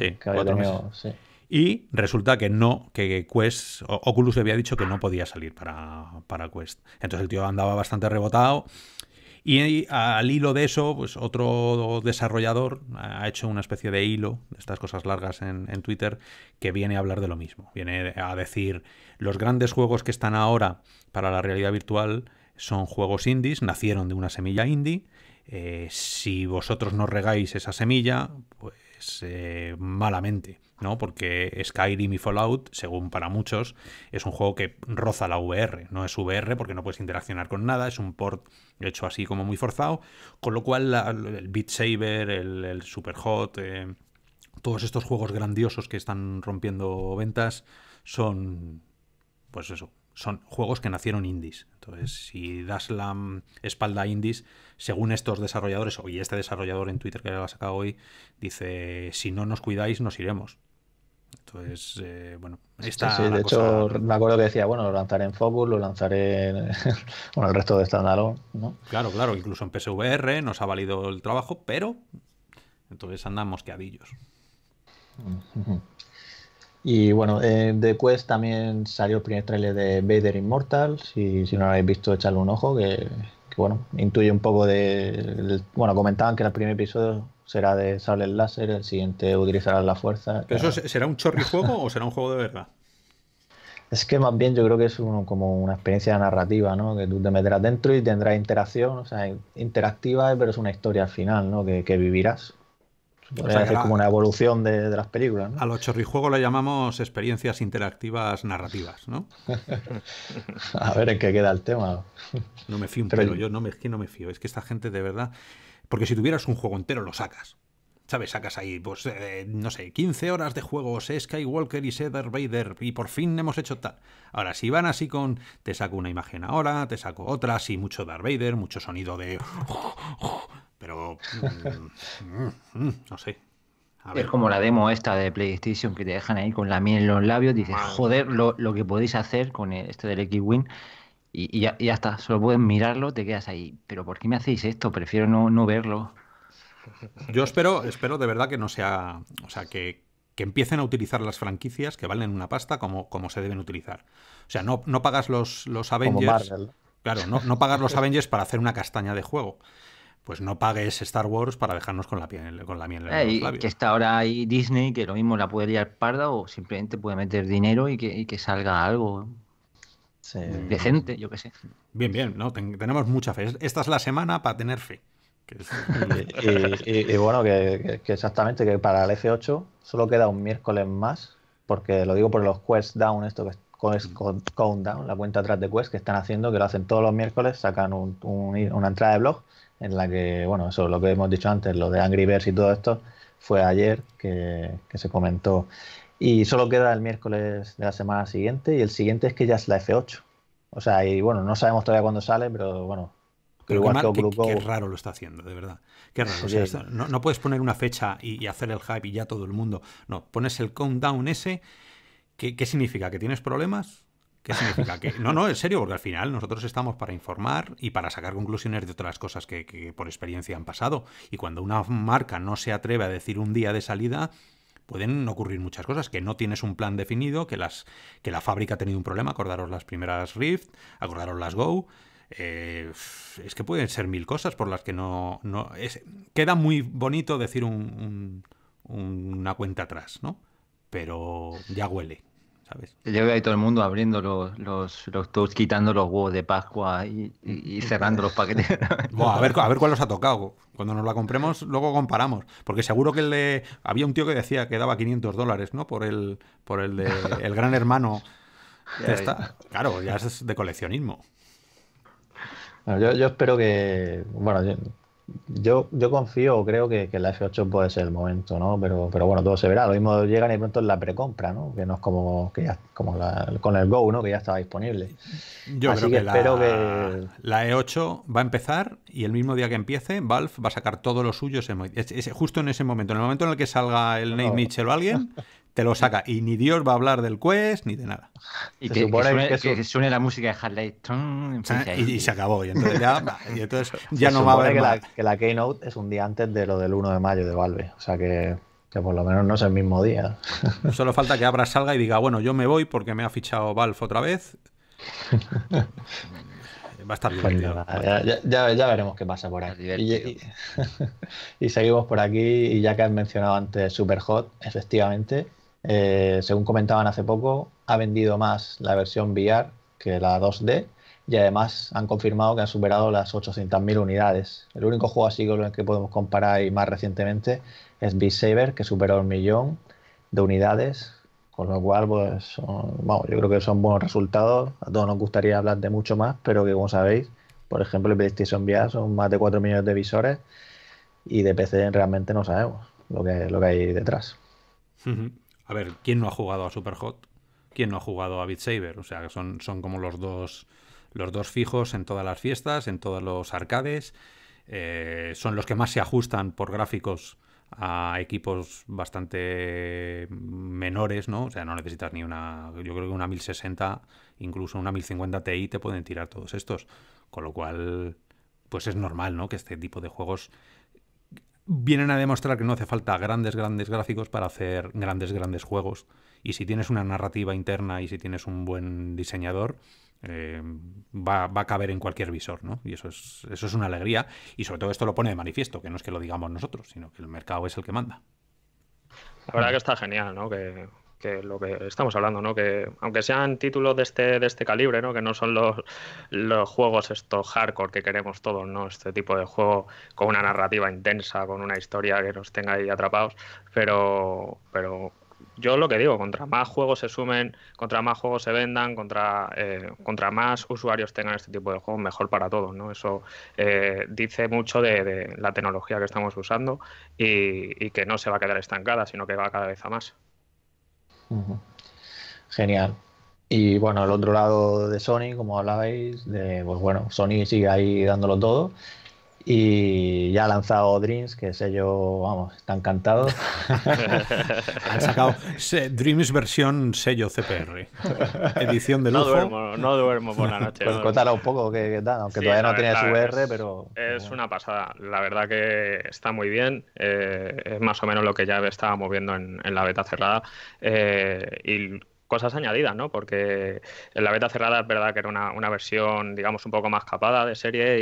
Y resulta que no, que Quest, Oculus le había dicho que no podía salir para, para Quest. Entonces el tío andaba bastante rebotado y al hilo de eso, pues otro desarrollador ha hecho una especie de hilo de estas cosas largas en, Twitter que viene a hablar de lo mismo. Viene a decir, los grandes juegos que están ahora para la realidad virtual son juegos indies, nacieron de una semilla indie. Eh, si vosotros no regáis esa semilla, pues eh, malamente. ¿no? Porque Skyrim y Fallout, según para muchos, es un juego que roza la VR. No es VR porque no puedes interaccionar con nada, es un port hecho así como muy forzado, con lo cual el Beat Saber, el, Super Superhot, eh, todos estos juegos grandiosos que están rompiendo ventas son, pues eso, son juegos que nacieron indies. Entonces, si das la mm, espalda a indies, según estos desarrolladores, y este desarrollador en Twitter que lo ha sacado hoy, dice, si no nos cuidáis, nos iremos. Entonces, eh, bueno, está. Sí, de hecho, me acuerdo que decía, bueno, lo lanzaré en Focus, lo lanzaré en el resto de standalone, ¿no? Claro, claro, incluso en PSVR nos ha valido el trabajo, pero entonces andamos mosqueadillos. Y bueno, eh, de Quest también salió el primer trailer de Vader Immortal. Si, si no lo habéis visto, echarle un ojo, que, bueno, intuye un poco de. bueno, comentaban que el primer episodio será de el láser, el siguiente utilizarás la fuerza. eso será un chorrijuego o será un juego de verdad? Es que más bien yo creo que es como una experiencia narrativa, ¿no? Que tú te meterás dentro y tendrás interacción, o sea, interactiva, pero es una historia al final, ¿no? Que, vivirás. Pues o como una evolución de, las películas. ¿no? A los chorrijuegos le llamamos experiencias interactivas narrativas, ¿no? a ver en qué queda el tema. No me fío un pelo, yo no no me fío. Es que esta gente de verdad porque si tuvieras un juego entero, lo sacas. ¿Sabes? Sacas ahí, pues, eh, no sé, 15 horas de juego, juegos, Skywalker y Darth Vader, y por fin hemos hecho tal. Ahora, si van así con, te saco una imagen ahora, te saco otra, sí, mucho Darth Vader, mucho sonido de... Pero... Mm, mm, mm, no sé. Es como la demo esta de PlayStation que te dejan ahí con la miel en los labios, dices, joder, lo, lo que podéis hacer con este del X-Wing y, ya, ya, está, solo puedes mirarlo, te quedas ahí. Pero ¿por qué me hacéis esto? Prefiero no, no verlo. Yo espero, espero de verdad que no sea, o sea, que, empiecen a utilizar las franquicias que valen una pasta como, como se deben utilizar. O sea, no, no pagas los, los Avengers. claro, no, no pagas los Avengers para hacer una castaña de juego pues no pagues Star Wars para dejarnos con la piel con la miel Que está ahora ahí Disney, que lo mismo la puede liar parda o simplemente puede meter dinero y que salga algo decente, yo qué sé. Bien, bien, ¿no? tenemos mucha fe. Esta es la semana para tener fe. y, bueno, que, exactamente, que para el F8 solo queda un miércoles más, porque lo digo por los Quest Down, esto que es Countdown, la cuenta atrás de Quest, que están haciendo, que lo hacen todos los miércoles, sacan una entrada de blog en la que, bueno, eso lo que hemos dicho antes, lo de Angry Birds y todo esto, fue ayer que se comentó. Y solo queda el miércoles de la semana siguiente. Y el siguiente es que ya es la F8. O sea, y bueno, no sabemos todavía cuándo sale, pero bueno. Qué raro lo está haciendo, de verdad. Qué raro. no, puedes poner una fecha y, hacer el hype y ya todo el mundo. No, pones el countdown ese. ¿Qué, significa? ¿Que tienes problemas? ¿Qué significa? Que, no, no, en serio, porque al final nosotros estamos para informar y para sacar conclusiones de otras cosas que, por experiencia han pasado. Y cuando una marca no se atreve a decir un día de salida, pueden ocurrir muchas cosas, que no tienes un plan definido, que, las, que la fábrica ha tenido un problema, acordaros las primeras Rift, acordaros las Go. Eh, es que pueden ser mil cosas por las que no... queda muy bonito decir una cuenta atrás, ¿no? Pero ya huele. ¿sabes? ahí todo el mundo abriendo los, los, quitando los huevos de Pascua y, cerrando los paquetes. a, ver, a ver cuál los ha tocado. Cuando nos la compremos, luego comparamos. Porque seguro que el Había un tío que decía que daba 500 dólares, ¿no? Por el, por el de el gran hermano. Claro, ya es de coleccionismo. yo, yo, espero que... Bueno, yo, yo confío creo que, la F8 puede ser el momento, ¿no? Pero, pero bueno, todo se verá. Lo mismo llegan y pronto en la precompra, ¿no? Que no es como, que ya, como con el Go, ¿no? Que ya estaba disponible. Yo que, la, espero que. La E8 va a empezar y el mismo día que empiece, Valve va a sacar todos los suyos. justo en ese momento, en el momento en el que salga el Nate Mitchell o alguien, te lo saca. Y ni Dios va a hablar del Quest ni de nada. Y que, suene, la música de Harley. Ah, y, y, se acabó. Y entonces ya, no va a haber. Que, La, Keynote es un día antes de lo del 1 de mayo de Valve. O sea que, por lo menos no es el mismo día. Solo falta que Abra salga y diga, bueno, yo me voy porque me ha fichado Valve otra vez. va a estar bien. Pues ya, veremos qué pasa por ahí. Y, seguimos por aquí. Y ya que has mencionado antes Superhot, efectivamente, eh, según comentaban hace poco, ha vendido más la versión VR que la 2D y además han confirmado que han superado las 800.000 unidades. El único juego así con el que podemos comparar y más recientemente es Beat Saber, que superó un millón de unidades, con lo cual, pues, yo creo que son buenos resultados. A todos nos gustaría hablar de mucho más, pero que como sabéis, por ejemplo, el PlayStation VR son más de 4 millones de visores y de PC realmente no sabemos lo que, lo que hay detrás. A ver, ¿quién no ha jugado a Superhot? ¿Quién no ha jugado a Beat Saber? O sea, son, son como los dos, los dos fijos en todas las fiestas, en todos los arcades. Eh, son los que más se ajustan por gráficos a equipos bastante menores, ¿no? O sea, no necesitas ni una, yo creo que una 1060, incluso una 1050 Ti te pueden tirar todos estos, con lo cual pues es normal, ¿no? Que este tipo de juegos vienen a demostrar que no hace falta grandes, grandes gráficos para hacer grandes, grandes juegos. Y si tienes una narrativa interna y si tienes un buen diseñador, eh, va, a caber en cualquier visor, ¿no? Y eso es, eso es una alegría. Y sobre todo esto lo pone de manifiesto, que no es que lo digamos nosotros, sino que el mercado es el que manda. La verdad que está genial, ¿no? Que que lo que estamos hablando, ¿no? Que aunque sean títulos de este, de este calibre, ¿no? Que no son los, los juegos estos hardcore que queremos todos, ¿no? Este tipo de juego con una narrativa intensa, con una historia que nos tenga ahí atrapados, pero, pero yo lo que digo, contra más juegos se sumen, contra más juegos se vendan, contra, eh, contra más usuarios tengan este tipo de juegos, mejor para todos, ¿no? Eso eh, dice mucho de, la tecnología que estamos usando y, y que no se va a quedar estancada, sino que va cada vez a más. Genial. Y bueno, el otro lado de Sony, como hablabais, de, pues bueno, Sony sigue ahí dándolo todo. Y ya ha lanzado Dreams, que sé yo, vamos, está encantado. Han sacado Dreams versión sello CPR. Edición de lujo. No duermo, no duermo por la noche. Pues un poco qué, tal, aunque todavía no tiene VR, pero... Es una pasada. La verdad que está muy bien. Eh, es más o menos lo que ya estaba moviendo en, la beta cerrada. Eh, y cosas añadidas, ¿no? Porque en la beta cerrada es verdad que era una, versión, digamos, un poco más capada de serie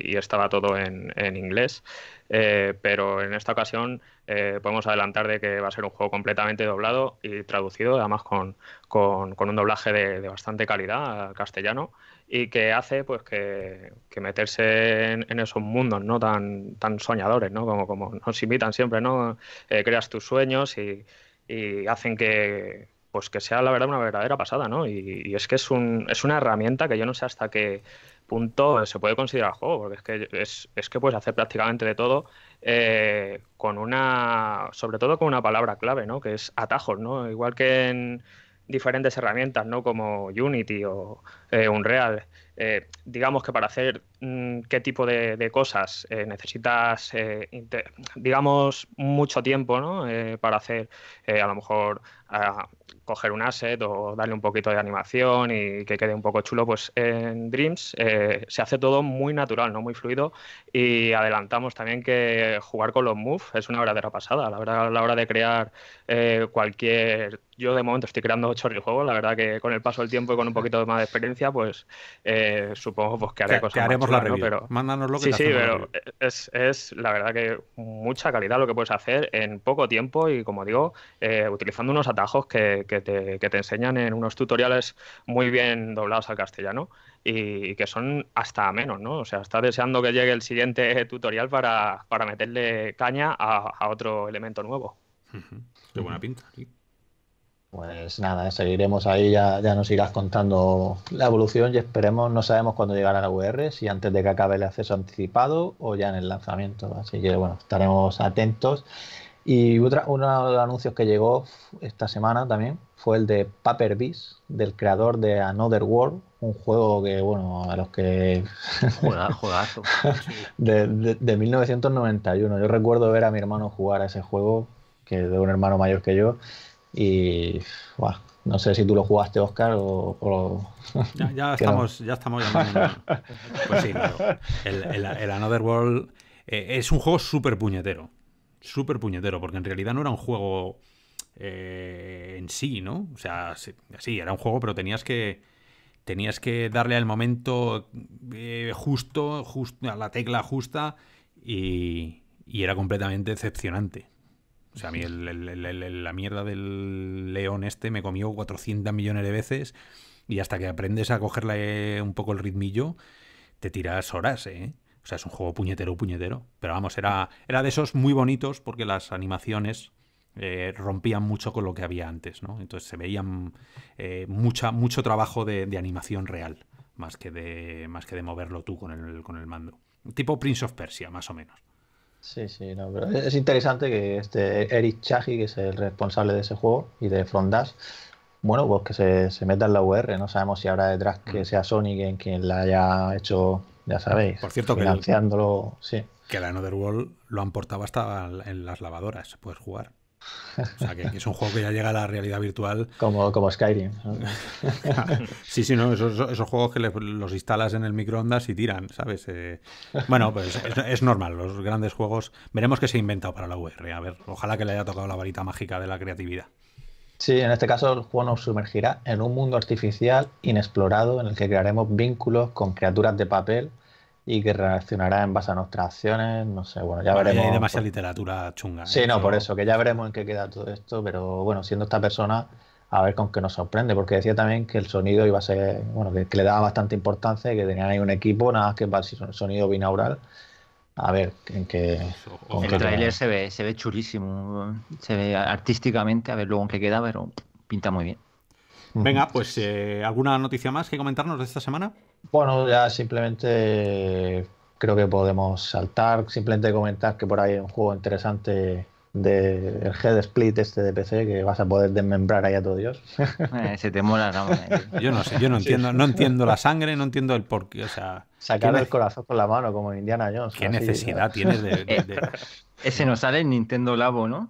y, estaba todo en, inglés. Eh, pero en esta ocasión eh, podemos adelantar de que va a ser un juego completamente doblado y traducido, además con, un doblaje de, bastante calidad al castellano y que hace pues que, meterse en, esos mundos no tan, tan soñadores, ¿no? Como, como nos imitan siempre, ¿no? Eh, creas tus sueños y, y hacen que, pues que sea la verdad una verdadera pasada, ¿no? Y, es que es, un, es una herramienta que yo no sé hasta qué punto se puede considerar juego, porque es que, es, es que puedes hacer prácticamente de todo eh, con una, sobre todo con una palabra clave, ¿no? Que es atajos, ¿no? Igual que en diferentes herramientas, ¿no? Como Unity o, eh, un real eh, digamos que para hacer mm, qué tipo de, cosas eh, necesitas, digamos, mucho tiempo ¿no? para hacer, a lo mejor, coger un asset o darle un poquito de animación y que quede un poco chulo, pues en Dreams se hace todo muy natural, no muy fluido y adelantamos también que jugar con los moves es una verdadera pasada. La verdad, a la hora de crear cualquier... Yo de momento estoy creando ocho juegos, la verdad que con el paso del tiempo y con un poquito más de experiencia pues eh, supongo pues, que haré cosas haremos la review. Pero... Mándanos lo que Sí, sí, pero es, la verdad que mucha calidad lo que puedes hacer en poco tiempo y, como digo, eh, utilizando unos atajos que, te, enseñan en unos tutoriales muy bien doblados al castellano y, que son hasta menos, ¿no? O sea, está deseando que llegue el siguiente tutorial para, meterle caña a, otro elemento nuevo. Qué buena pinta, pues nada, seguiremos ahí, ya, ya nos irás contando la evolución y esperemos, no sabemos cuándo llegará la VR, si antes de que acabe el acceso anticipado o ya en el lanzamiento. Así que bueno, estaremos atentos. Y otra, uno de los anuncios que llegó esta semana también fue el de Paper Beast, del creador de Another World, un juego que, bueno, a los que. Juega, de, 1991. Yo recuerdo ver a mi hermano jugar a ese juego, que de un hermano mayor que yo y no sé si tú lo jugaste, Oscar, o. Ya, estamos, ya estamos. Pues sí, El, Another World eh, es un juego súper puñetero. Súper puñetero, porque en realidad no era un juego eh, en sí, ¿no? O sea, sí, era un juego, pero tenías que. Tenías que darle al momento eh, justo, justo, a la tecla justa, y, y era completamente decepcionante. O sea, a mí la mierda del león este me comió 400 millones de veces y hasta que aprendes a cogerle un poco el ritmillo, te tiras horas, ¿eh? O sea, es un juego puñetero, puñetero. Pero vamos, era, era de esos muy bonitos porque las animaciones eh, rompían mucho con lo que había antes, ¿no? Entonces se veían eh, mucha, mucho trabajo de, animación real, más que de, más que de moverlo tú con el, con el mando. Tipo Prince of Persia, más o menos. Sí, sí, no, pero es interesante que este Eric Chahi, que es el responsable de ese juego y de Front Dash, bueno, pues que se, meta en la VR. No sabemos si habrá detrás que mm. sea Sonic quien, la haya hecho, ya sabéis, Por cierto, financiándolo. sí. que la Another World lo han portado hasta en las lavadoras, puedes jugar. O sea, que, es un juego que ya llega a la realidad virtual. Como, como Skyrim. sí, sí, no, esos, juegos que los instalas en el microondas y tiran, ¿sabes? Eh, bueno, pues es, es, normal, los grandes juegos. Veremos qué se ha inventado para la VR. A ver, ojalá que le haya tocado la varita mágica de la creatividad. Sí, en este caso el juego nos sumergirá en un mundo artificial inexplorado en el que crearemos vínculos con criaturas de papel y que reaccionará en base a nuestras acciones. No sé, bueno, ya veremos. Hay demasiada literatura chunga. ¿eh? Sí, no, por eso, que ya veremos en qué queda todo esto, pero bueno, siendo esta persona, a ver con qué nos sorprende, porque decía también que el sonido iba a ser, bueno, que, le daba bastante importancia y que tenían ahí un equipo, nada más que para el sonido binaural. A ver, en qué. el tráiler se ve, se ve chulísimo, se ve artísticamente, a ver luego en qué queda, pero pinta muy bien. Venga, pues eh, ¿alguna noticia más que comentarnos de esta semana? Bueno, ya simplemente creo que podemos saltar. Simplemente comentar que por ahí hay un juego interesante del de head split este de PC que vas a poder desmembrar ahí a todo Dios. Eh, se te mola la eh. Yo no sé, yo no entiendo, no entiendo la sangre, no entiendo el porqué. O sea, sacar el corazón con la mano como Indiana Jones. ¿Qué necesidad tienes de, Ese no sale en Nintendo Labo, ¿no?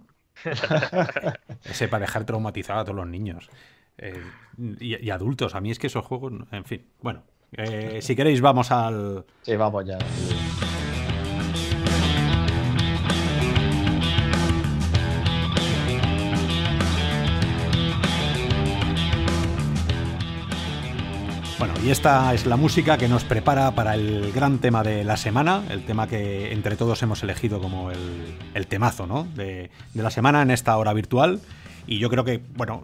Ese para dejar traumatizado a todos los niños. Eh, y adultos. A mí es que esos juegos, en fin, bueno, eh, si queréis, vamos al. Sí, vamos ya. Bueno, y esta es la música que nos prepara para el gran tema de la semana, el tema que entre todos hemos elegido como el, temazo ¿no? de, la semana en esta hora virtual. Y yo creo que, bueno,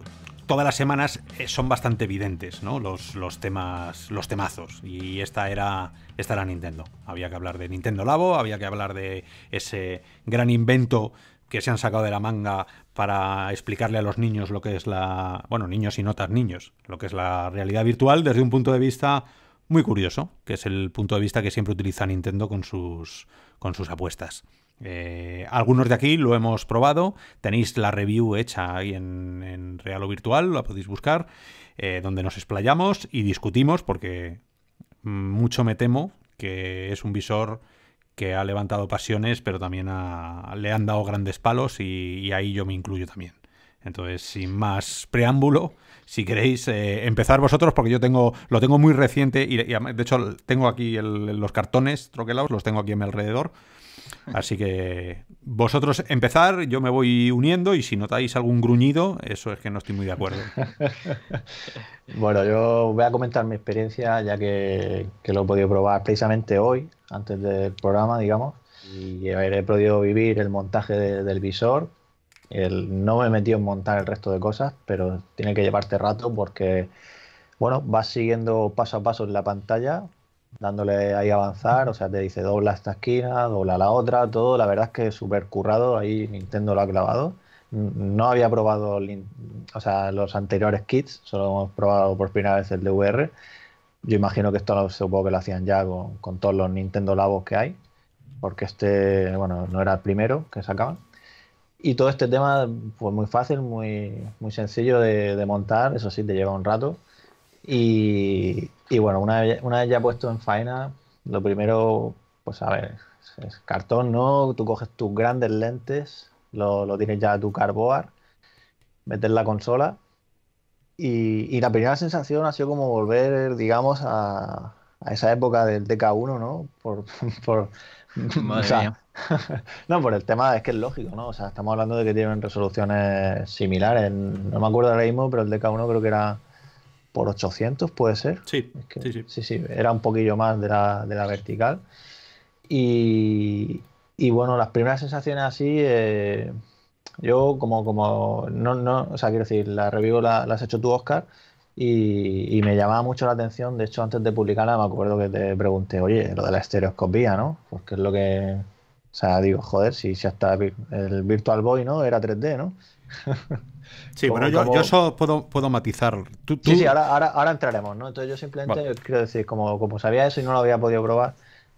todas las semanas eh, son bastante evidentes, ¿no? Los, temas, los temazos. Y esta era, esta era Nintendo. Había que hablar de Nintendo Labo, había que hablar de ese gran invento que se han sacado de la manga para explicarle a los niños lo que es la. Bueno, niños y notas niños, lo que es la realidad virtual desde un punto de vista muy curioso, que es el punto de vista que siempre utiliza Nintendo con sus, con sus apuestas. Eh, algunos de aquí lo hemos probado, tenéis la review hecha ahí en, Real o Virtual, la podéis buscar, eh, donde nos explayamos y discutimos porque mucho me temo que es un visor que ha levantado pasiones, pero también le han dado grandes palos y, ahí yo me incluyo también. Entonces, sin más preámbulo, si queréis eh, empezar vosotros, porque yo tengo lo tengo muy reciente y, de hecho tengo aquí los cartones troquelados, los tengo aquí a mi alrededor. Así que vosotros empezar, yo me voy uniendo y si notáis algún gruñido, eso es que no estoy muy de acuerdo. bueno, yo voy a comentar mi experiencia ya que, lo he podido probar precisamente hoy, antes del programa, digamos, y he podido vivir el montaje del visor. El, no me he metido en montar el resto de cosas, pero tiene que llevarte rato porque, bueno, vas siguiendo paso a paso en la pantalla dándole ahí a avanzar, o sea, te dice dobla esta esquina, dobla la otra, todo, la verdad es que súper currado, ahí Nintendo lo ha clavado. No había probado los anteriores kits, solo hemos probado por primera vez el de Yo imagino que esto supongo que lo hacían ya con, todos los Nintendo Labos que hay, porque este, bueno, no era el primero que sacaban. Y todo este tema fue muy fácil, muy, muy sencillo de montar, eso sí, te lleva un rato y, bueno, una vez, una ya puesto en faena, lo primero, pues a ver, es, cartón, ¿no? Tú coges tus grandes lentes, lo, tienes ya tu carboar, metes la consola y, la primera sensación ha sido como volver, digamos, a, esa época del DK1, ¿no? Por, por no, por el tema es que es lógico, ¿no? O sea, estamos hablando de que tienen resoluciones similares. No me acuerdo ahora mismo, pero el DK1 creo que era por 800, puede ser. Sí, sí, sí, era un poquillo más de la, de la vertical. Y, y, bueno, las primeras sensaciones así, eh, yo como, como, no, no, o sea, quiero decir, la review la, has hecho tú, Oscar, y, y, me llamaba mucho la atención, de hecho, antes de publicarla me acuerdo que te pregunté, oye, lo de la estereoscopía, ¿no? Porque es lo que, o sea, digo, joder, si, si hasta el Virtual Boy, ¿no? Era 3D, ¿no? Sí, bueno, yo, eso puedo, puedo matizar. Sí, sí, ahora, entraremos, ¿no? Entonces yo simplemente quiero decir, como, como sabía eso y no lo había podido probar,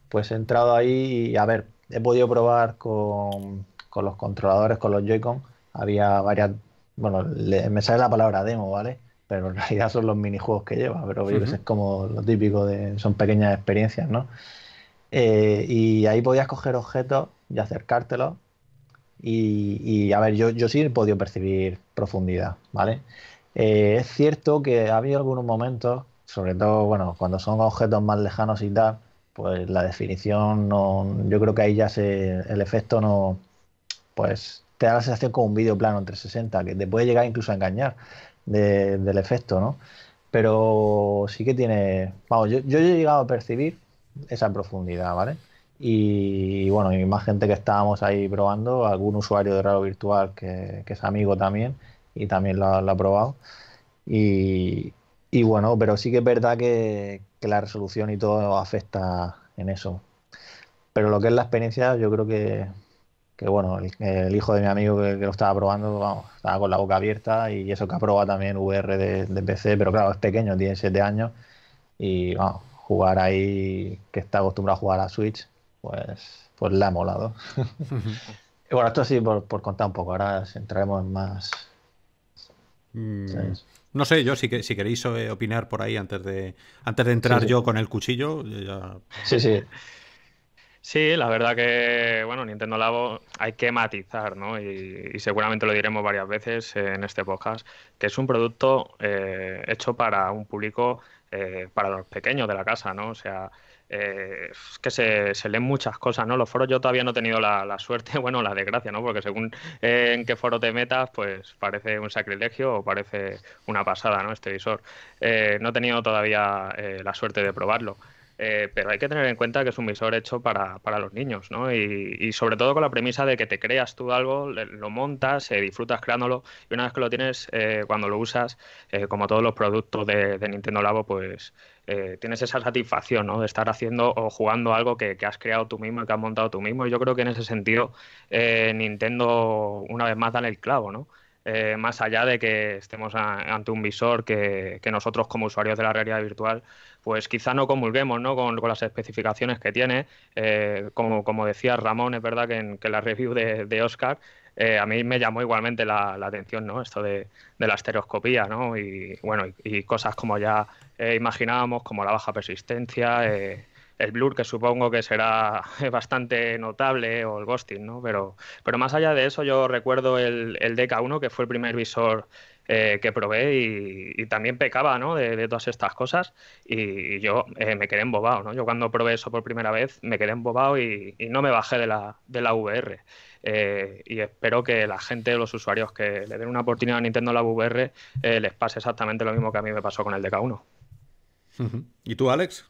pues he entrado ahí y a ver, he podido probar con, los controladores, con los Joy-Con. Había varias, bueno, me sale la palabra demo, ¿vale? Pero en realidad son los minijuegos que lleva, pero es como lo típico de, son pequeñas experiencias, ¿no? Eh, y ahí podías coger objetos y acercártelos y, a ver, yo, sí he podido percibir profundidad, ¿vale? Eh, es cierto que ha habido algunos momentos, sobre todo, bueno, cuando son objetos más lejanos y tal, pues la definición no, yo creo que ahí ya se, el efecto no, pues te da la sensación como un vídeo plano en 360, que te puede llegar incluso a engañar del efecto, ¿no? Pero sí que tiene, vamos, yo he llegado a percibir esa profundidad, ¿vale? Y, bueno, y más gente que estábamos ahí probando, algún usuario de Raro Virtual que, es amigo también y también lo, ha probado. Y, bueno, pero sí que es verdad que, la resolución y todo afecta en eso. Pero lo que es la experiencia, yo creo que, que bueno, el, hijo de mi amigo que, lo estaba probando, estaba con la boca abierta y eso que ha probado también VR de, de PC, pero claro, es pequeño, tiene 7 años y vamos, jugar ahí, que está acostumbrado a jugar a Switch, pues, pues la ha molado. y bueno, esto sí por, contar un poco, ahora entraremos en más... Mm, no sé, yo si, que, si queréis eh, opinar por ahí antes de, antes de entrar yo con el cuchillo. Ya... Sí, sí. Sí, la verdad que, bueno, Nintendo Labo hay que matizar, ¿no? Y, seguramente lo diremos varias veces eh, en este podcast, que es un producto eh, hecho para un público, para los pequeños de la casa, ¿no? O sea, eh, es que se, se, leen muchas cosas, ¿no? Los foros yo todavía no he tenido la, suerte, bueno, la desgracia, ¿no? Porque según eh, en qué foro te metas, pues parece un sacrilegio o parece una pasada, ¿no? Este visor. Eh, no he tenido todavía la suerte de probarlo. Eh, pero hay que tener en cuenta que es un visor hecho para, los niños, ¿no? Y, sobre todo con la premisa de que te creas tú algo, lo montas, eh, disfrutas creándolo, y una vez que lo tienes, eh, cuando lo usas, como todos los productos de, Nintendo Labo, pues tienes esa satisfacción, ¿no? De estar haciendo o jugando algo que, has creado tú mismo, que has montado tú mismo. Y yo creo que en ese sentido, Nintendo, una vez más, da el clavo, ¿no? más allá de que estemos ante un visor que, nosotros como usuarios de la realidad virtual pues quizá no comulguemos ¿no? Con, las especificaciones que tiene. Eh, como, decía Ramón, es verdad que en que la review de, Oscar eh, a mí me llamó igualmente la, atención ¿no? esto de, la estereoscopía ¿no? y, bueno, y, cosas como ya eh, imaginábamos, como la baja persistencia, el blur que supongo que será bastante notable o el ghosting, ¿no? pero, pero más allá de eso yo recuerdo el, el DK1 que fue el primer visor eh, que probé y, también pecaba de, todas estas cosas y, yo eh, me quedé embobado. ¿no? Yo cuando probé eso por primera vez me quedé embobado y, no me bajé de la, de la VR. Eh, y espero que la gente, los usuarios que le den una oportunidad a Nintendo la VR, les pase exactamente lo mismo que a mí me pasó con el DK1. ¿Y tú, Alex?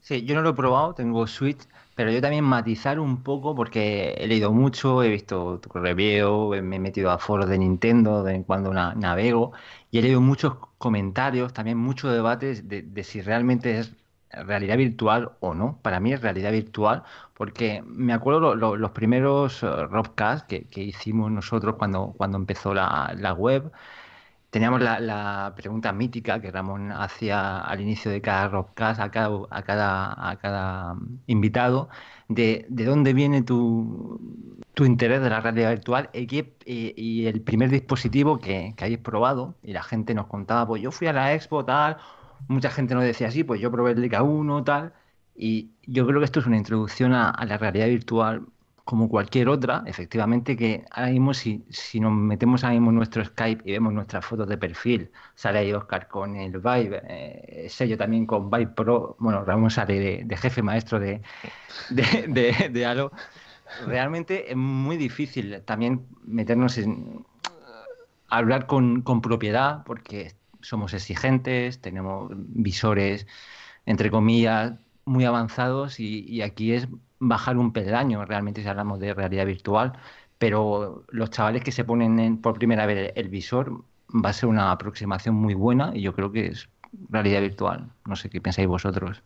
Sí, yo no lo he probado, tengo Switch pero yo también matizar un poco porque he leído mucho, he visto review, me he metido a foros de Nintendo, de cuando navego, y he leído muchos comentarios, también muchos debates de, si realmente es realidad virtual o no. Para mí es realidad virtual porque me acuerdo los primeros eh, Robcast que, que, hicimos nosotros cuando, cuando empezó la, la web teníamos la, pregunta mítica que Ramón hacía al inicio de cada rockcast a cada, a cada, a cada mm, invitado, de, dónde viene tu, tu, interés de la realidad virtual y, y, el primer dispositivo que, que hayas probado. Y la gente nos contaba, pues yo fui a la expo, tal, mucha gente nos decía así, pues yo probé el cada 1 tal. Y yo creo que esto es una introducción a la realidad virtual como cualquier otra, efectivamente que ahora mismo si, nos metemos ahora mismo en nuestro Skype y vemos nuestras fotos de perfil, sale ahí Oscar con el Vibe, eh, sello también con Vibe Pro, bueno, Ramón sale de, jefe maestro de, de, de, Realmente es muy difícil también meternos en eh, hablar con, con propiedad porque somos exigentes, tenemos visores, entre comillas, muy avanzados y aquí es bajar un peldaño realmente si hablamos de realidad virtual, pero los chavales que se ponen por primera vez el, visor va a ser una aproximación muy buena y yo creo que es realidad virtual. No sé qué pensáis vosotros.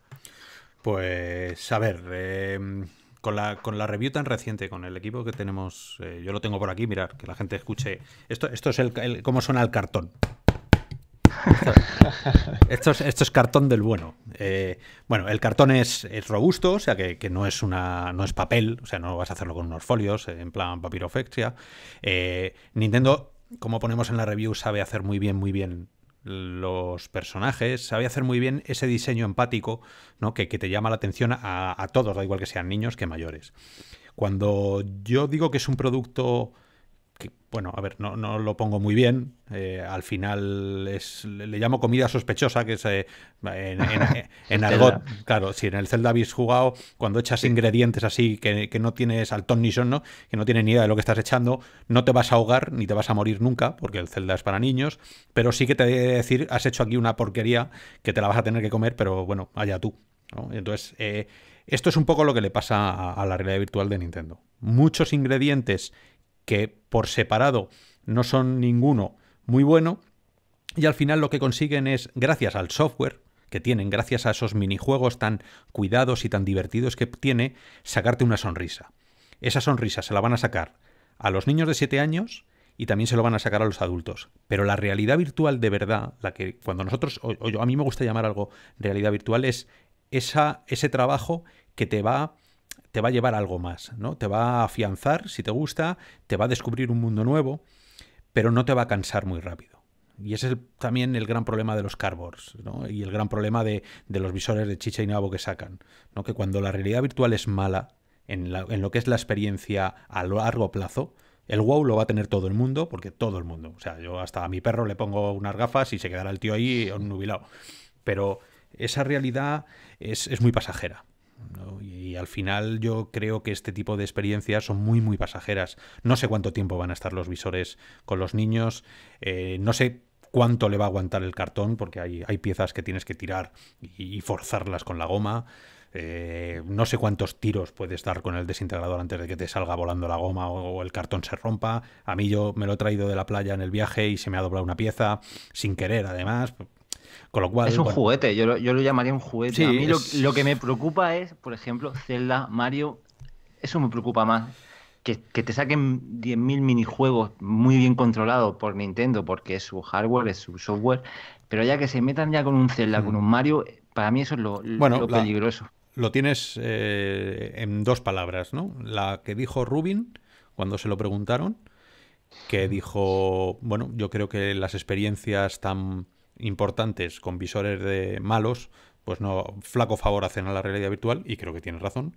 Pues a ver, em, con, la, con review tan reciente, con el equipo que tenemos, eh, yo lo tengo por aquí, mirar, que la gente escuche. Esto, esto es cómo suena el cartón. Esto es, cartón del bueno. Eh, bueno, el cartón es, robusto, o sea que, no es una no es papel, o sea, no vas a hacerlo con unos folios, eh, en plan papirofexia. Eh, Nintendo, como ponemos en la review, sabe hacer muy bien, muy bien los personajes, sabe hacer muy bien ese diseño empático ¿no? que, te llama la atención a, a todos, da igual que sean niños que mayores. Cuando yo digo que es un producto bueno, a ver, no, lo pongo muy bien. Eh, al final le llamo comida sospechosa, que es eh, en, argot. Claro, si en el Zelda habéis jugado, cuando echas ingredientes así que, no tienes al ton ni son, ¿no? que no tienes ni idea de lo que estás echando, no te vas a ahogar ni te vas a morir nunca, porque el Zelda es para niños, pero sí que te debe decir, has hecho aquí una porquería que te la vas a tener que comer, pero bueno, allá tú. Entonces, eh, esto es un poco lo que le pasa a la realidad virtual de Nintendo. Muchos ingredientes que por separado no son ninguno muy bueno, y al final lo que consiguen es, gracias al software que tienen, gracias a esos minijuegos tan cuidados y tan divertidos que tiene, sacarte una sonrisa. Esa sonrisa se la van a sacar a los niños de 7 años y también se lo van a sacar a los adultos. Pero la realidad virtual de verdad, la que cuando nosotros, o, a mí me gusta llamar algo realidad virtual, es esa, ese trabajo que te va te va a llevar algo más, ¿no? Te va a afianzar si te gusta, te va a descubrir un mundo nuevo, pero no te va a cansar muy rápido. Y ese es también el gran problema de los cardboards, ¿no? Y el gran problema de, los visores de chicha y nabo que sacan, ¿no? Que cuando la realidad virtual es mala, en, lo que es la experiencia a largo plazo, el wow lo va a tener todo el mundo, porque todo el mundo. O sea, yo hasta a mi perro le pongo unas gafas y se quedará el tío ahí un nubilado. Pero esa realidad es muy pasajera. Y al final yo creo que este tipo de experiencias son muy, muy pasajeras. No sé cuánto tiempo van a estar los visores con los niños, eh, no sé cuánto le va a aguantar el cartón, porque hay, hay piezas que tienes que tirar y, forzarlas con la goma. Eh, no sé cuántos tiros puedes dar con el desintegrador antes de que te salga volando la goma o, el cartón se rompa. A mí yo me lo he traído de la playa en el viaje y se me ha doblado una pieza, sin querer además es un juguete, yo lo, llamaría un juguete. a mí lo, que me preocupa es, por ejemplo, Zelda, Mario, eso me preocupa más. Que, te saquen 10.000 minijuegos muy bien controlados por Nintendo, porque es su hardware, es su software, pero ya que se metan ya con un Zelda, con mm. un Mario, para mí eso es lo, bueno, peligroso. lo tienes eh, en dos palabras, ¿no? La que dijo Rubin cuando se lo preguntaron, que mm. dijo, bueno, yo creo que las experiencias tan importantes con visores de malos, pues no, flaco favor hacen a la realidad virtual y creo que tienes razón.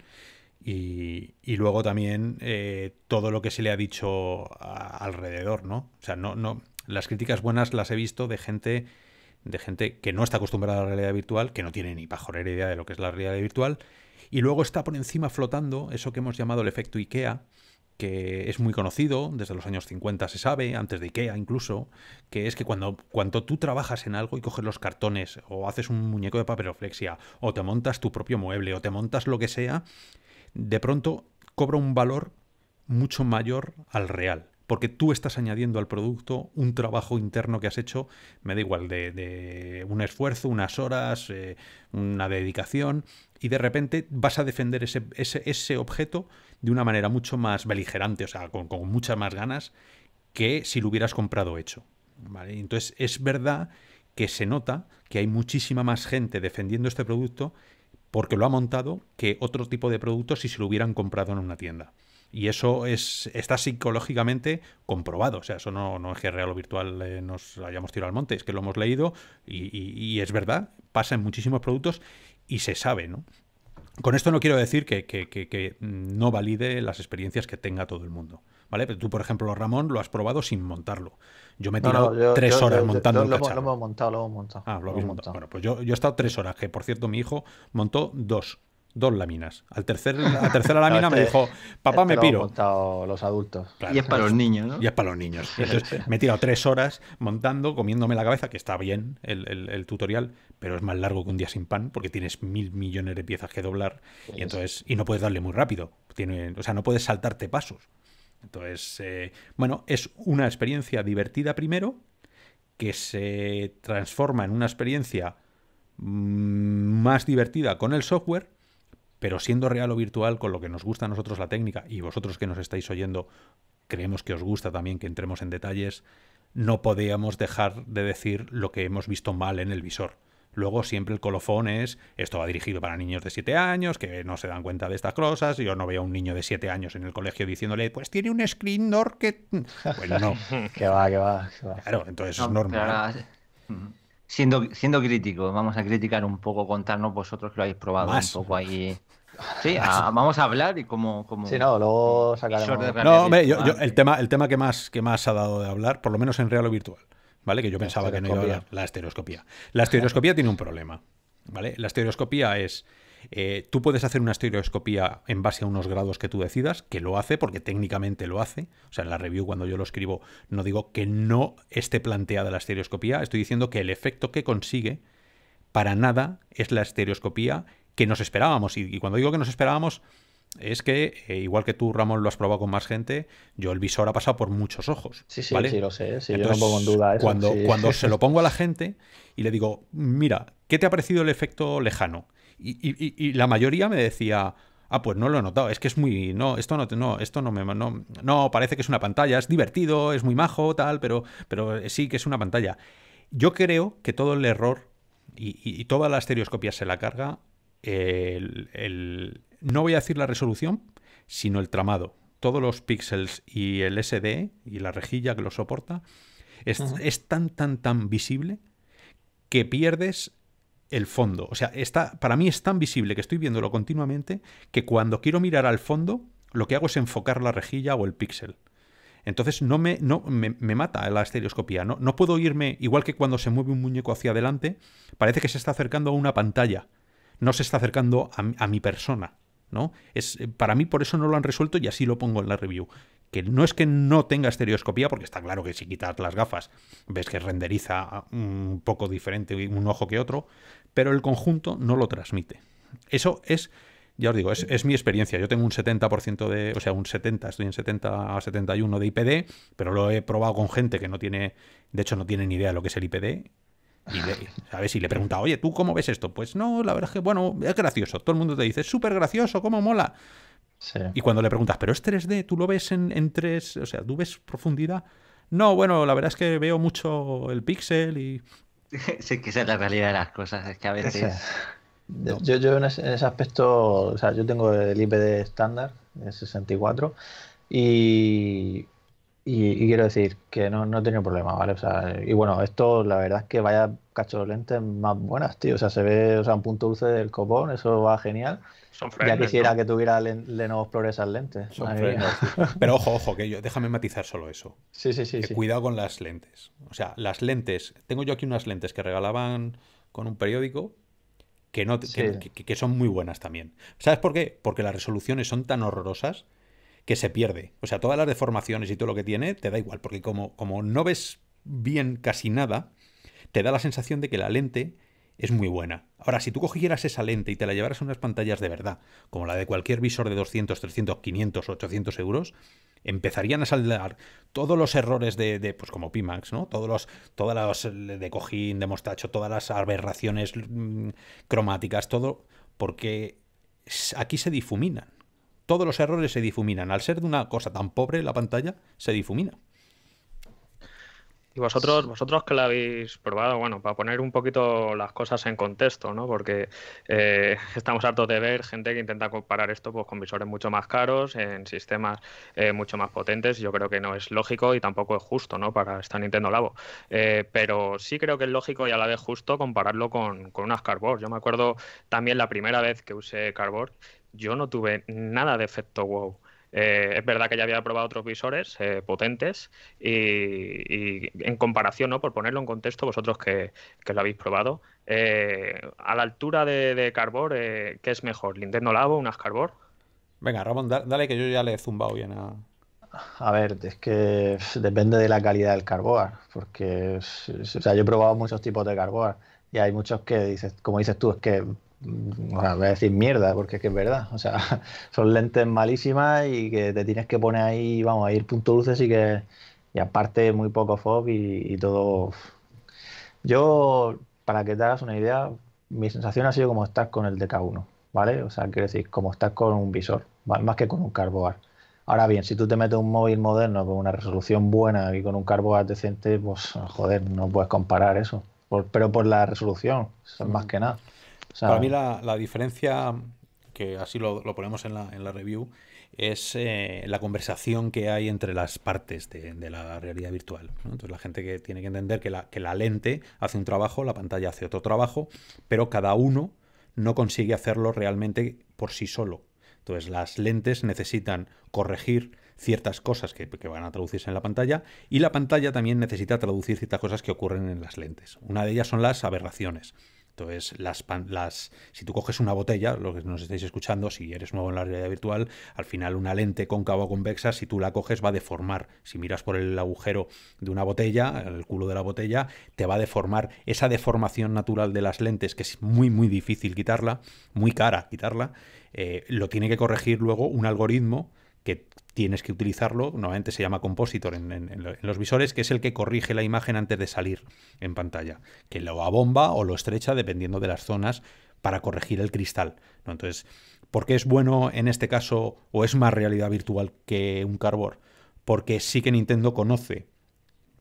Y, luego también eh, todo lo que se le ha dicho alrededor, ¿no? O sea, no, no, las críticas buenas las he visto de gente, de gente que no está acostumbrada a la realidad virtual, que no tiene ni pajorera idea de lo que es la realidad virtual. Y luego está por encima flotando eso que hemos llamado el efecto IKEA, que es muy conocido, desde los años 50 se sabe, antes de Ikea incluso, que es que cuando, cuando tú trabajas en algo y coges los cartones, o haces un muñeco de papeloflexia, o te montas tu propio mueble, o te montas lo que sea, de pronto cobra un valor mucho mayor al real porque tú estás añadiendo al producto un trabajo interno que has hecho, me da igual, de, un esfuerzo, unas horas, eh, una dedicación, y de repente vas a defender ese, ese objeto de una manera mucho más beligerante, o sea, con, muchas más ganas que si lo hubieras comprado hecho. ¿vale? Entonces es verdad que se nota que hay muchísima más gente defendiendo este producto porque lo ha montado que otro tipo de productos si se lo hubieran comprado en una tienda. Y eso es, está psicológicamente comprobado. O sea, eso no, es que real o virtual eh, nos hayamos tirado al monte, es que lo hemos leído y, y es verdad, pasa en muchísimos productos y se sabe, ¿no? Con esto no quiero decir que, no valide las experiencias que tenga todo el mundo. ¿Vale? Pero tú, por ejemplo, Ramón, lo has probado sin montarlo. Yo me he tirado tres horas montando el lo, Lo hemos montado, lo hemos montado. Ah, lo, hemos montado. Bueno, pues yo, he estado tres horas, que por cierto, mi hijo montó dos dos láminas. Al tercer, a tercera lámina me este dijo, papá este me piro. los adultos. y es para los niños, ¿no? Y es para los niños. Entonces, me he tirado tres horas montando, comiéndome la cabeza, que está bien el, tutorial, pero es más largo que un día sin pan, porque tienes mil millones de piezas que doblar. y pues entonces, y no puedes darle muy rápido. Tiene, o sea, no puedes saltarte pasos. Entonces, eh, bueno, es una experiencia divertida primero, que se transforma en una experiencia mm, más divertida con el software pero siendo real o virtual, con lo que nos gusta a nosotros la técnica, y vosotros que nos estáis oyendo, creemos que os gusta también que entremos en detalles, no podíamos dejar de decir lo que hemos visto mal en el visor. Luego siempre el colofón es, esto va dirigido para niños de 7 años, que no se dan cuenta de estas cosas, yo no veo a un niño de 7 años en el colegio diciéndole, pues tiene un screen door que... Bueno, no. que va, que va, que va. Claro, entonces es normal. Mm, siendo, siendo crítico, vamos a criticar un poco, contarnos vosotros que lo habéis probado un poco ahí. Sí, vamos a hablar y como. sí, no, luego sacaremos. No, el, tema, el tema que más, que más ha dado de hablar, por lo menos en real o virtual, ¿vale? Que yo pensaba que no iba a hablar, la estereoscopía. La estereoscopía tiene un problema, ¿vale? La estereoscopía es. Eh, tú puedes hacer una estereoscopía en base a unos grados que tú decidas, que lo hace, porque técnicamente lo hace. O sea, en la review cuando yo lo escribo no digo que no esté planteada la estereoscopía, estoy diciendo que el efecto que consigue para nada es la estereoscopía que nos esperábamos. Y, cuando digo que nos esperábamos, es que, eh, igual que tú, Ramón, lo has probado con más gente, yo el visor ha pasado por muchos ojos. Sí, sí, sí, lo sé. Sí, yo tampoco en duda Cuando, cuando se lo pongo a la gente y le digo, mira, ¿qué te ha parecido el efecto lejano? Y, la mayoría me decía, ah, pues no lo he notado, es que es muy. No, esto no, no, esto no me. No, no, parece que es una pantalla, es divertido, es muy majo, tal, pero, pero eh, sí que es una pantalla. Yo creo que todo el error y, y toda la estereoscopia se la carga no voy a decir la resolución, sino el tramado. Todos los píxeles y el SD y la rejilla que lo soporta es, tan, tan, tan visible que pierdes el fondo. O sea, está, para mí es tan visible que estoy viéndolo continuamente que cuando quiero mirar al fondo, lo que hago es enfocar la rejilla o el píxel. Entonces no me, no, mata la estereoscopía. No, no puedo irme, igual que cuando se mueve un muñeco hacia adelante, parece que se está acercando a una pantalla no se está acercando a, mi persona. ¿no? Es, eh, para mí por eso no lo han resuelto y así lo pongo en la review. Que no es que no tenga estereoscopía, porque está claro que si quitas las gafas ves que renderiza ah, un poco diferente un ojo que otro, pero el conjunto no lo transmite. Eso es, ya os digo, es, mi experiencia. Yo tengo un 70% de, o sea, un 70, estoy en 70 a 71 de IPD, pero lo he probado con gente que no tiene, de hecho no tiene ni idea de lo que es el IPD y le, ¿sabes? le pregunta, oye, ¿tú cómo ves esto? Pues no, la verdad es que, bueno, es gracioso. Todo el mundo te dice, es súper gracioso, cómo mola. Y cuando le preguntas, ¿pero es 3D? ¿Tú lo ves en, en 3? O sea, ¿tú ves profundidad? No, bueno, la verdad es que veo mucho el pixel y. Sí, que esa es la realidad de las cosas, es que a veces. Yo, yo en, ese, aspecto, o sea, yo tengo el de estándar, el 64, y y, quiero decir que no, no he tenido problema, ¿vale? O sea, y bueno, esto la verdad es que vaya cacho lentes más buenas, tío. O sea, se ve o sea, un punto dulce del copón, eso va genial. ya quisiera que tuviera nuevos nuevos esas lentes. Pero ojo, ojo, que yo, déjame matizar solo eso. Sí, sí, sí, Cuidado con las lentes. O sea, las lentes. Tengo yo aquí unas lentes que regalaban con un periódico que, no, que son muy buenas también. ¿Sabes por qué? Porque las resoluciones son tan horrorosas que se pierde. O sea, todas las deformaciones y todo lo que tiene te da igual, porque como, como no ves bien casi nada, te da la sensación de que la lente es muy buena. Ahora, si tú cogieras esa lente y te la llevaras a unas pantallas de verdad, como la de cualquier visor de 200, 300, 500, 800 euros, empezarían a saldar todos los errores de, de pues como Pimax, ¿no? Todos los, todas las eh, de cojín, de mostacho, todas las aberraciones mm, cromáticas, todo, porque aquí se difuminan todos los errores se difuminan. Al ser de una cosa tan pobre la pantalla, se difumina. Y vosotros, vosotros que la habéis probado, bueno, para poner un poquito las cosas en contexto, ¿no? Porque eh, estamos hartos de ver gente que intenta comparar esto pues, con visores mucho más caros, en sistemas eh, mucho más potentes. Yo creo que no es lógico y tampoco es justo, ¿no? Para esta Nintendo Labo. Eh, pero sí creo que es lógico y a la vez justo compararlo con, con unas Cardboard. Yo me acuerdo también la primera vez que usé Cardboard yo no tuve nada de efecto wow. Eh, es verdad que ya había probado otros visores eh, potentes y, en comparación, ¿no? por ponerlo en contexto, vosotros que, lo habéis probado, eh, a la altura de, de Carbor, ¿qué es mejor? ¿Linterno Labo, unas Carbor? Venga, Ramón, dale que yo ya le he zumbado bien a... A ver, es que depende de la calidad del carbor porque o sea, yo he probado muchos tipos de carbor y hay muchos que dices, como dices tú, es que voy a decir mierda, porque es que es verdad. O sea, son lentes malísimas y que te tienes que poner ahí, vamos, a ir punto luces y que. Y aparte, muy poco fob y, todo. Yo, para que te hagas una idea, mi sensación ha sido como estás con el DK1, ¿vale? O sea, quiero decir, como estás con un visor, más que con un carboar. Ahora bien, si tú te metes un móvil moderno con una resolución buena y con un carboar decente, pues joder, no puedes comparar eso. pero por la resolución, mm. más que nada. Para mí la, diferencia, que así lo, ponemos en la, review, es eh, la conversación que hay entre las partes de, la realidad virtual. Entonces la gente que tiene que entender que la, lente hace un trabajo, la pantalla hace otro trabajo, pero cada uno no consigue hacerlo realmente por sí solo. Entonces las lentes necesitan corregir ciertas cosas que, van a traducirse en la pantalla y la pantalla también necesita traducir ciertas cosas que ocurren en las lentes. Una de ellas son las aberraciones. Entonces, las, las, si tú coges una botella, lo que nos estáis escuchando, si eres nuevo en la realidad virtual, al final una lente cóncava o convexa, si tú la coges, va a deformar. Si miras por el agujero de una botella, el culo de la botella, te va a deformar. Esa deformación natural de las lentes, que es muy, muy difícil quitarla, muy cara quitarla, eh, lo tiene que corregir luego un algoritmo que tienes que utilizarlo, normalmente se llama compositor en, los visores, que es el que corrige la imagen antes de salir en pantalla, que lo abomba o lo estrecha dependiendo de las zonas para corregir el cristal. Entonces, ¿por qué es bueno en este caso o es más realidad virtual que un carbor? Porque sí que Nintendo conoce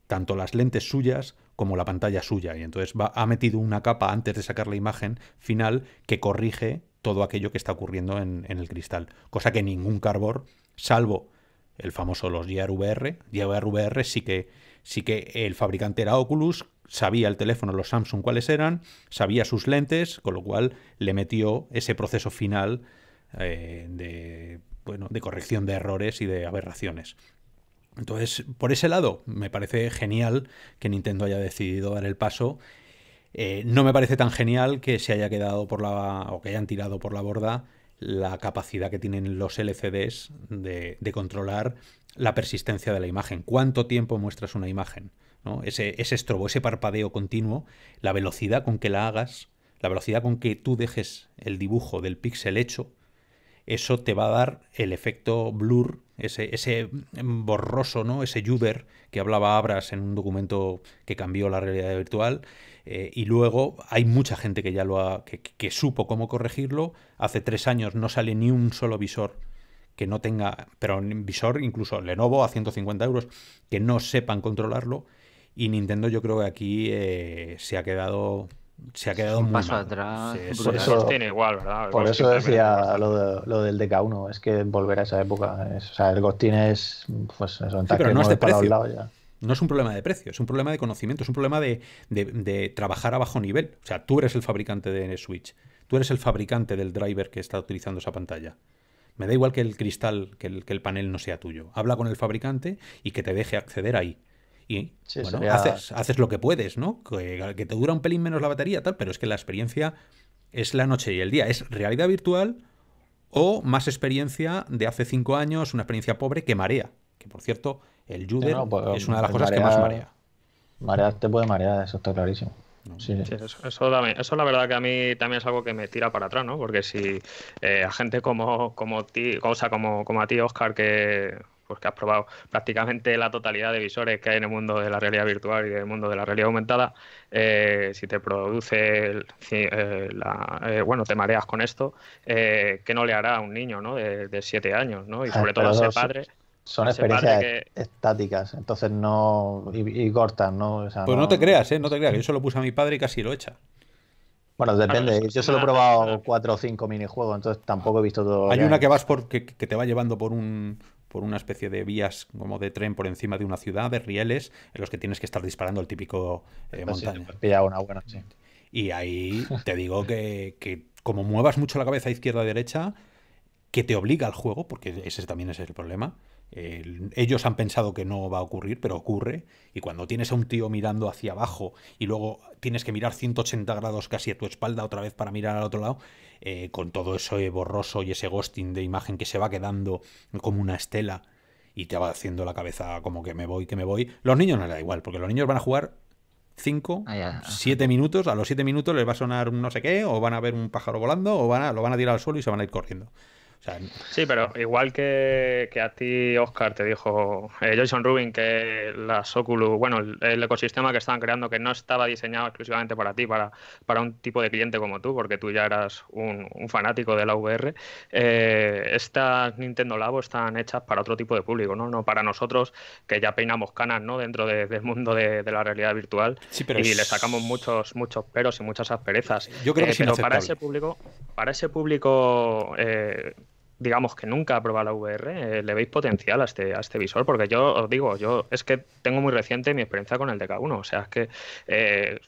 tanto las lentes suyas como la pantalla suya, y entonces ha metido una capa antes de sacar la imagen final que corrige todo aquello que está ocurriendo en, el cristal, cosa que ningún carbor salvo el famoso los Gear VR sí que, sí que el fabricante era Oculus, sabía el teléfono, los Samsung cuáles eran, sabía sus lentes, con lo cual le metió ese proceso final eh, de, bueno, de corrección de errores y de aberraciones. Entonces, por ese lado, me parece genial que Nintendo haya decidido dar el paso. Eh, no me parece tan genial que se haya quedado por la. o que hayan tirado por la borda la capacidad que tienen los LCDs de, controlar la persistencia de la imagen. ¿Cuánto tiempo muestras una imagen? ¿no? Ese, estrobo, ese parpadeo continuo, la velocidad con que la hagas, la velocidad con que tú dejes el dibujo del píxel hecho, eso te va a dar el efecto blur, ese, ese borroso, ¿no? ese juder que hablaba Abras en un documento que cambió la realidad virtual, eh, y luego hay mucha gente que ya lo ha, que, supo cómo corregirlo. Hace tres años no sale ni un solo visor que no tenga, pero un visor incluso Lenovo a 150 euros, que no sepan controlarlo. Y Nintendo yo creo que aquí eh, se ha quedado se ha quedado un paso atrás. eso, igual, ¿verdad? por eso decía lo, del DK1, es que volver a esa época. o sea, el tiene es. Pues pero no este es de precio. Lado ya. No es un problema de precio, es un problema de conocimiento, es un problema de, trabajar a bajo nivel. O sea, tú eres el fabricante de Switch, tú eres el fabricante del driver que está utilizando esa pantalla. Me da igual que el cristal, que el, que el panel no sea tuyo. Habla con el fabricante y que te deje acceder ahí. Y bueno, haces, lo que puedes, ¿no? Que, que, te dura un pelín menos la batería, tal, pero es que la experiencia es la noche y el día. Es realidad virtual o más experiencia de hace cinco años, una experiencia pobre que marea. Que por cierto, el judo pues, es una de las cosas que más marea. te puede marear, eso está clarísimo. Eso, la verdad que a mí también es algo que me tira para atrás, ¿no? Porque si eh, a gente como, como, ti, cosa como, como a ti, Oscar, pues, que, has probado prácticamente la totalidad de visores que hay en el mundo de la realidad virtual y del mundo de la realidad aumentada, eh, si te produce, eh, la, bueno, te mareas con esto, ¿qué no le hará a un niño de, siete años? ¿no? Y ah, sobre todo a ese padre son experiencias estáticas, entonces no. y, cortas, ¿no? pues no... te creas, ¿eh? No te creas, que yo solo puse a mi padre y casi lo echa. Bueno, depende. Yo solo he probado cuatro o cinco minijuegos, entonces tampoco he visto todo. Hay una que vas por que, te va llevando por un por una especie de vías como de tren por encima de una ciudad, de rieles, en los que tienes que estar disparando el típico eh, montaña. Y ahí te digo que, que como muevas mucho la cabeza izquierda-derecha, que te obliga al juego, porque ese también es el problema, ellos han pensado que no va a ocurrir, pero ocurre. Y cuando tienes a un tío mirando hacia abajo y luego tienes que mirar 180 grados casi a tu espalda otra vez para mirar al otro lado, eh, con todo eso borroso y ese ghosting de imagen que se va quedando como una estela y te va haciendo la cabeza como que me voy, que me voy. Los niños no les da igual, porque los niños van a jugar 5, 7 ah, minutos, a los 7 minutos les va a sonar un no sé qué, o van a ver un pájaro volando, o van a, lo van a tirar al suelo y se van a ir corriendo sí, pero igual que, a ti, Oscar, te dijo eh, Jason Rubin que las Oculus, bueno, el, ecosistema que estaban creando que no estaba diseñado exclusivamente para ti, para, para un tipo de cliente como tú, porque tú ya eras un, fanático de la VR, eh, estas Nintendo Labo están hechas para otro tipo de público, ¿no? No para nosotros que ya peinamos canas, ¿no? Dentro del mundo de, la realidad virtual y le sacamos muchos, muchos peros y muchas asperezas. Yo creo que eh, pero para ese público, para ese público eh, digamos que nunca ha probado la VR, eh, le veis potencial a este, a este visor, porque yo os digo, yo es que tengo muy reciente mi experiencia con el DK1, o sea, es que eh,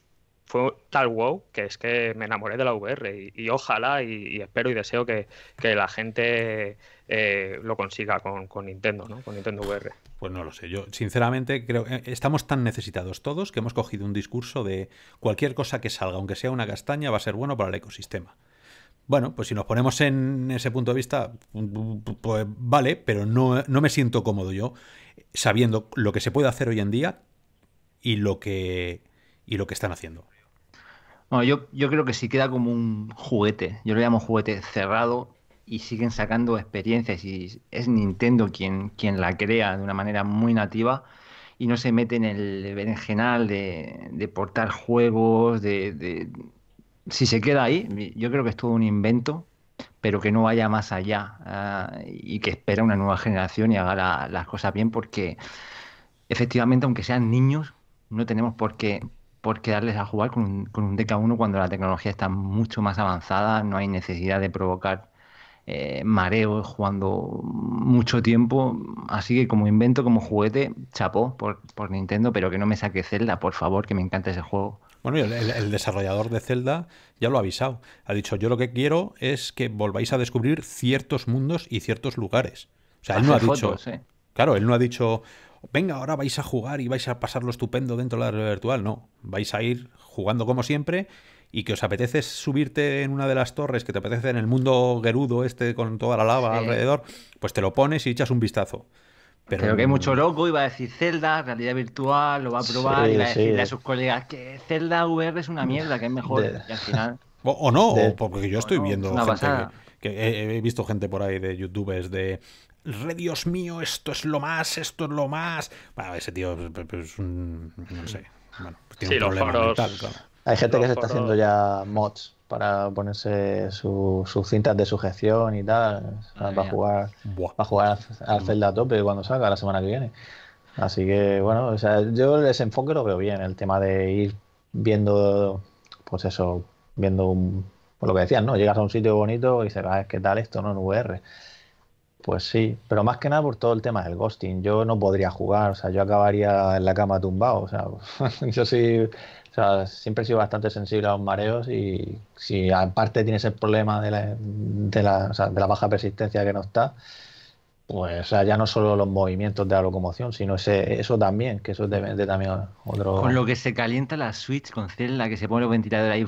fue tal wow que es que me enamoré de la VR y, ojalá y, espero y deseo que, la gente eh, lo consiga con, con, Nintendo, ¿no? Con Nintendo VR. Pues no lo sé. Yo, sinceramente, creo que estamos tan necesitados todos que hemos cogido un discurso de cualquier cosa que salga, aunque sea una castaña, va a ser bueno para el ecosistema. Bueno, pues si nos ponemos en ese punto de vista, pues vale, pero no, me siento cómodo yo sabiendo lo que se puede hacer hoy en día y lo que, y lo que están haciendo. Bueno, yo, creo que sí queda como un juguete, yo lo llamo juguete cerrado y siguen sacando experiencias y es Nintendo quien, quien la crea de una manera muy nativa y no se mete en el berenjenal de, de portar juegos, de, si se queda ahí, yo creo que es todo un invento, pero que no vaya más allá ah, y que espera una nueva generación y haga las cosas bien, porque efectivamente, aunque sean niños, no tenemos por qué, por qué darles a jugar con un, con un DK1 cuando la tecnología está mucho más avanzada, no hay necesidad de provocar eh, mareos jugando mucho tiempo. Así que como invento, como juguete, chapó por, por Nintendo, pero que no me saque Zelda, por favor, que me encanta ese juego. Bueno, el, desarrollador de Zelda ya lo ha avisado. Ha dicho, yo lo que quiero es que volváis a descubrir ciertos mundos y ciertos lugares. O sea, él no ha dicho... Claro, él no ha dicho, venga, ahora vais a jugar y vais a pasarlo estupendo dentro de la realidad virtual. No, vais a ir jugando como siempre y que os apetece subirte en una de las torres que te apetece en el mundo gerudo este con toda la lava alrededor, pues te lo pones y echas un vistazo. Creo que hay mucho loco, y va a decir Zelda, realidad virtual, lo va a probar, y va a decirle a sus colegas que Zelda VR es una mierda, que es mejor. O, no, porque yo estoy viendo. que, he, visto gente por ahí de youtubers de. Re Dios mío, esto es lo más, esto es lo más. Bueno, ese tío es pues, pues, pues, un. No sé. Bueno, tiene un problema Hay gente que se está haciendo ya mods para ponerse sus cintas de sujeción y tal. para ah, jugar, a para jugar al Zelda a tope cuando salga la semana que viene. Así que, bueno, o sea, yo el enfoque lo veo bien, el tema de ir viendo, pues eso, viendo un, pues lo que decías, ¿no? Llegas a un sitio bonito y dices, ah, es que tal esto, ¿no? En VR. Pues sí, pero más que nada por todo el tema del ghosting. Yo no podría jugar, o sea, yo acabaría en la cama tumbado, o sea, yo sí o sea, siempre he sido bastante sensible a los mareos y si aparte tienes el problema de la, de la, baja persistencia que no está, pues ya no solo los movimientos de la locomoción, sino ese, eso también, que eso es de, también otro... Con lo que se calienta la Switch con celda, que se pone el ventilador ahí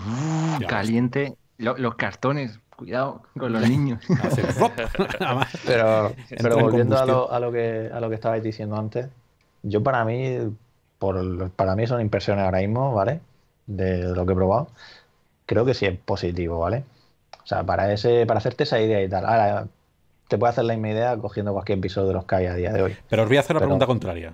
caliente, los cartones, cuidado con los niños. pero pero volviendo a lo, a lo, que, a lo que estabais diciendo antes, yo para mí para mí son impresiones ahora mismo, ¿vale? De lo que he probado. Creo que sí es positivo, ¿vale? O sea, para ese, para hacerte esa idea y tal. Ahora, te puedo hacer la misma idea cogiendo cualquier episodio de los que hay a día de hoy. Pero os voy a hacer la pregunta contraria.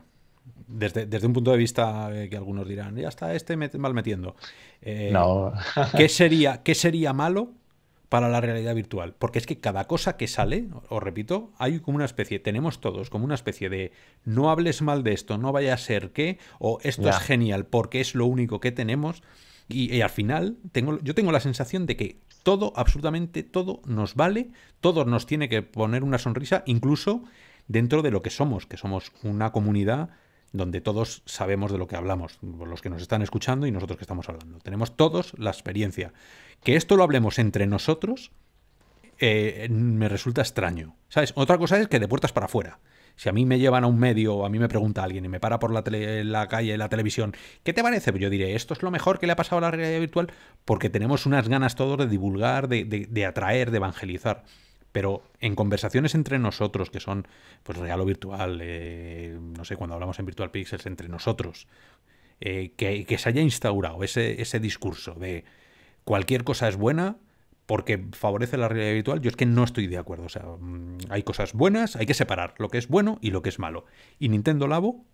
Desde, un punto de vista eh, que algunos dirán, ya está, este mal metiendo. Eh, no. ¿qué, sería, ¿Qué sería malo para la realidad virtual. Porque es que cada cosa que sale, os repito, hay como una especie, tenemos todos como una especie de no hables mal de esto, no vaya a ser que, o esto es genial porque es lo único que tenemos. Y, al final, tengo, yo tengo la sensación de que todo, absolutamente todo, nos vale, todo nos tiene que poner una sonrisa, incluso dentro de lo que somos, que somos una comunidad donde todos sabemos de lo que hablamos, los que nos están escuchando y nosotros que estamos hablando. Tenemos todos la experiencia. Que esto lo hablemos entre nosotros eh, me resulta extraño. ¿Sabes? Otra cosa es que de puertas para afuera. Si a mí me llevan a un medio o a mí me pregunta alguien y me para por la, la calle, la televisión, ¿qué te parece? Pues yo diré, esto es lo mejor que le ha pasado a la realidad virtual porque tenemos unas ganas todos de divulgar, de, atraer, de evangelizar. Pero en conversaciones entre nosotros, que son pues real o virtual, eh, no sé, cuando hablamos en Virtual Pixels, entre nosotros, eh, que, que, se haya instaurado ese, ese discurso de cualquier cosa es buena porque favorece la realidad virtual, yo es que no estoy de acuerdo. O sea, mm, hay cosas buenas, hay que separar lo que es bueno y lo que es malo. Y Nintendo Labo,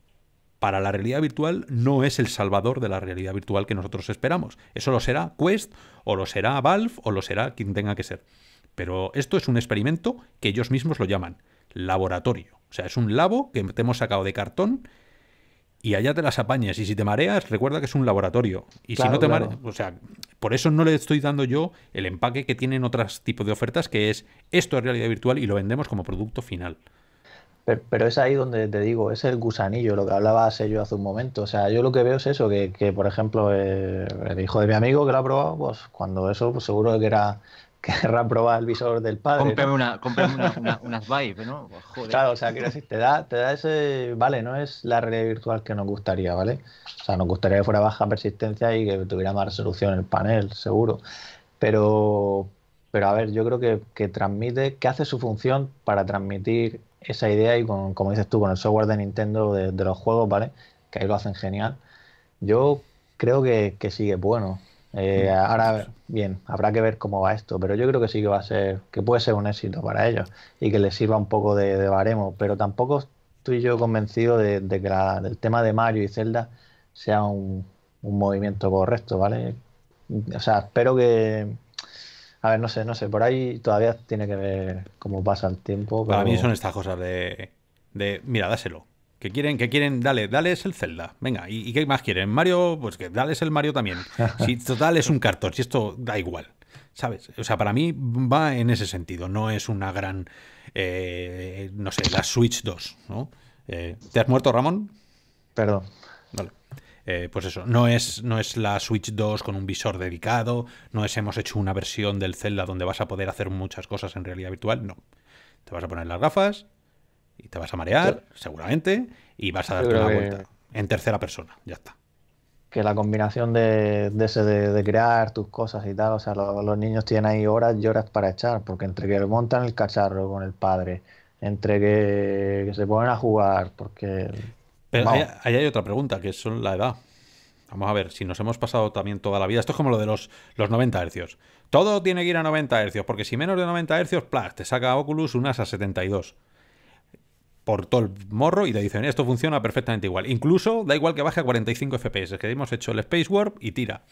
para la realidad virtual, no es el salvador de la realidad virtual que nosotros esperamos. Eso lo será Quest, o lo será Valve, o lo será quien tenga que ser. Pero esto es un experimento que ellos mismos lo llaman laboratorio. O sea, es un labo que te hemos sacado de cartón y allá te las apañas. Y si te mareas, recuerda que es un laboratorio. Y si no te mareas, o sea, por eso no le estoy dando yo el empaque que tienen otros tipos de ofertas, que es esto es realidad virtual y lo vendemos como producto final. Pero, es ahí donde te digo, es el gusanillo, lo que hablabas yo hace un momento. O sea, yo lo que veo es eso, que, por ejemplo, eh, el hijo de mi amigo que lo ha probado, pues cuando eso, pues, seguro que era querrá probar el visor del padre. Cómprame, una, unas vibes ¿no? Pues, claro, o sea, que te da, ese. Vale, no es la realidad virtual que nos gustaría, ¿vale? O sea, nos gustaría que fuera baja persistencia y que tuviera más resolución el panel, seguro. Pero, pero a ver, yo creo que, transmite, que hace su función para transmitir esa idea y con, como dices tú, con el software de Nintendo de, los juegos, ¿vale? Que ahí lo hacen genial. Yo creo que, que sí bueno. Eh, mm. ahora, bien, habrá que ver cómo va esto, pero yo creo que sí que va a ser, que puede ser un éxito para ellos y que les sirva un poco de, baremo, pero tampoco estoy yo convencido de, que el tema de Mario y Zelda sea un, un, movimiento correcto, ¿vale? O sea, espero que... A ver, no sé, no sé, por ahí todavía tiene que ver cómo pasa el tiempo. Para mí son estas cosas de, de mira, dáselo. Que quieren, que quieren, dale, dale es el Zelda. Venga, ¿y, qué más quieren? Mario, pues que dale es el Mario también. Si total es un cartón, si esto da igual. ¿Sabes? O sea, para mí va en ese sentido. No es una gran. Eh, no sé, la Switch 2, ¿no? Eh, ¿Te has muerto, Ramón? Perdón. Vale. Eh, pues eso, no es, no es la Switch 2 con un visor dedicado, no es hemos hecho una versión del Zelda donde vas a poder hacer muchas cosas en realidad virtual, no. Te vas a poner las gafas, y te vas a marear, seguramente, y vas a darte una vuelta en tercera persona. Ya está. Que la combinación de, ese de, crear tus cosas y tal, o sea, los niños tienen ahí horas y horas para echar, porque entre que montan el cacharro con el padre, entre que, se ponen a jugar, porque. Pero ahí, hay otra pregunta, que es la edad. Vamos a ver, si nos hemos pasado también toda la vida, esto es como lo de los, los 90 hercios. Todo tiene que ir a 90 hercios, porque si menos de 90 hercios, plas, te saca Oculus unas a 72 por todo el morro y te dicen, esto funciona perfectamente igual. Incluso da igual que baje a 45 FPS, que hemos hecho el Space Warp y tira.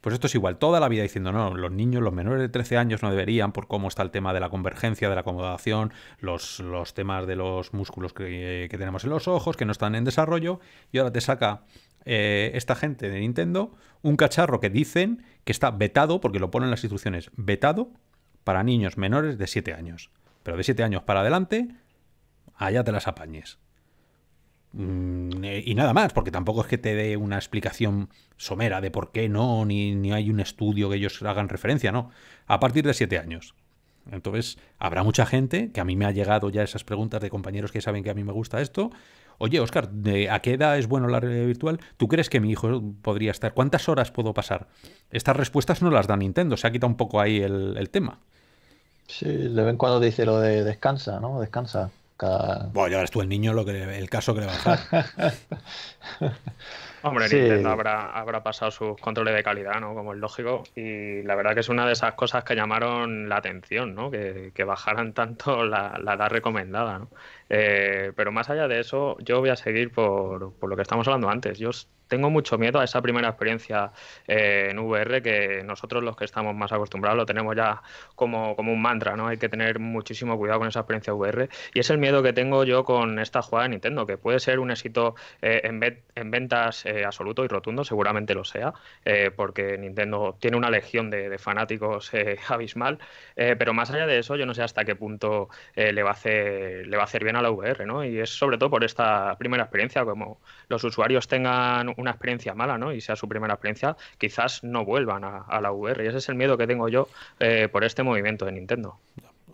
Pues esto es igual, toda la vida diciendo, no, los niños, los menores de 13 años no deberían por cómo está el tema de la convergencia, de la acomodación, los, temas de los músculos que, tenemos en los ojos, que no están en desarrollo, y ahora te saca eh, esta gente de Nintendo un cacharro que dicen que está vetado, porque lo ponen las instrucciones, vetado para niños menores de 7 años. Pero de 7 años para adelante allá te las apañes. Mm, eh, y nada más, porque tampoco es que te dé una explicación somera de por qué no, ni, hay un estudio que ellos hagan referencia, no. A partir de siete años. Entonces, habrá mucha gente que a mí me ha llegado ya esas preguntas de compañeros que saben que a mí me gusta esto. Oye, Oscar, ¿a qué edad es bueno la realidad virtual? ¿Tú crees que mi hijo podría estar? ¿Cuántas horas puedo pasar? Estas respuestas no las da Nintendo, se ha quitado un poco ahí el, tema. Sí, de vez en cuando dice lo de descansa, ¿no? Descansa. Bueno, ya verás tú el niño lo que, el caso que le va a Hombre, Nintendo habrá, pasado sus controles de calidad, ¿no? Como es lógico. Y la verdad que es una de esas cosas que llamaron la atención, ¿no? Que, bajaran tanto la, edad recomendada, ¿no? Eh, pero más allá de eso, yo voy a seguir por, por lo que estamos hablando antes. Yo tengo mucho miedo a esa primera experiencia eh, en VR que nosotros los que estamos más acostumbrados lo tenemos ya como, un mantra, ¿no? Hay que tener muchísimo cuidado con esa experiencia VR y es el miedo que tengo yo con esta jugada de Nintendo, que puede ser un éxito eh, en, en, ventas eh, absoluto y rotundo, seguramente lo sea, porque Nintendo tiene una legión de, fanáticos abismal, pero más allá de eso yo no sé hasta qué punto le, va a hacer, le va a hacer bien a la VR, ¿no? Y es sobre todo por esta primera experiencia, como los usuarios tengan un una experiencia mala, ¿no? Y sea su primera experiencia, quizás no vuelvan a, la VR. Y ese es el miedo que tengo yo eh, por este movimiento de Nintendo.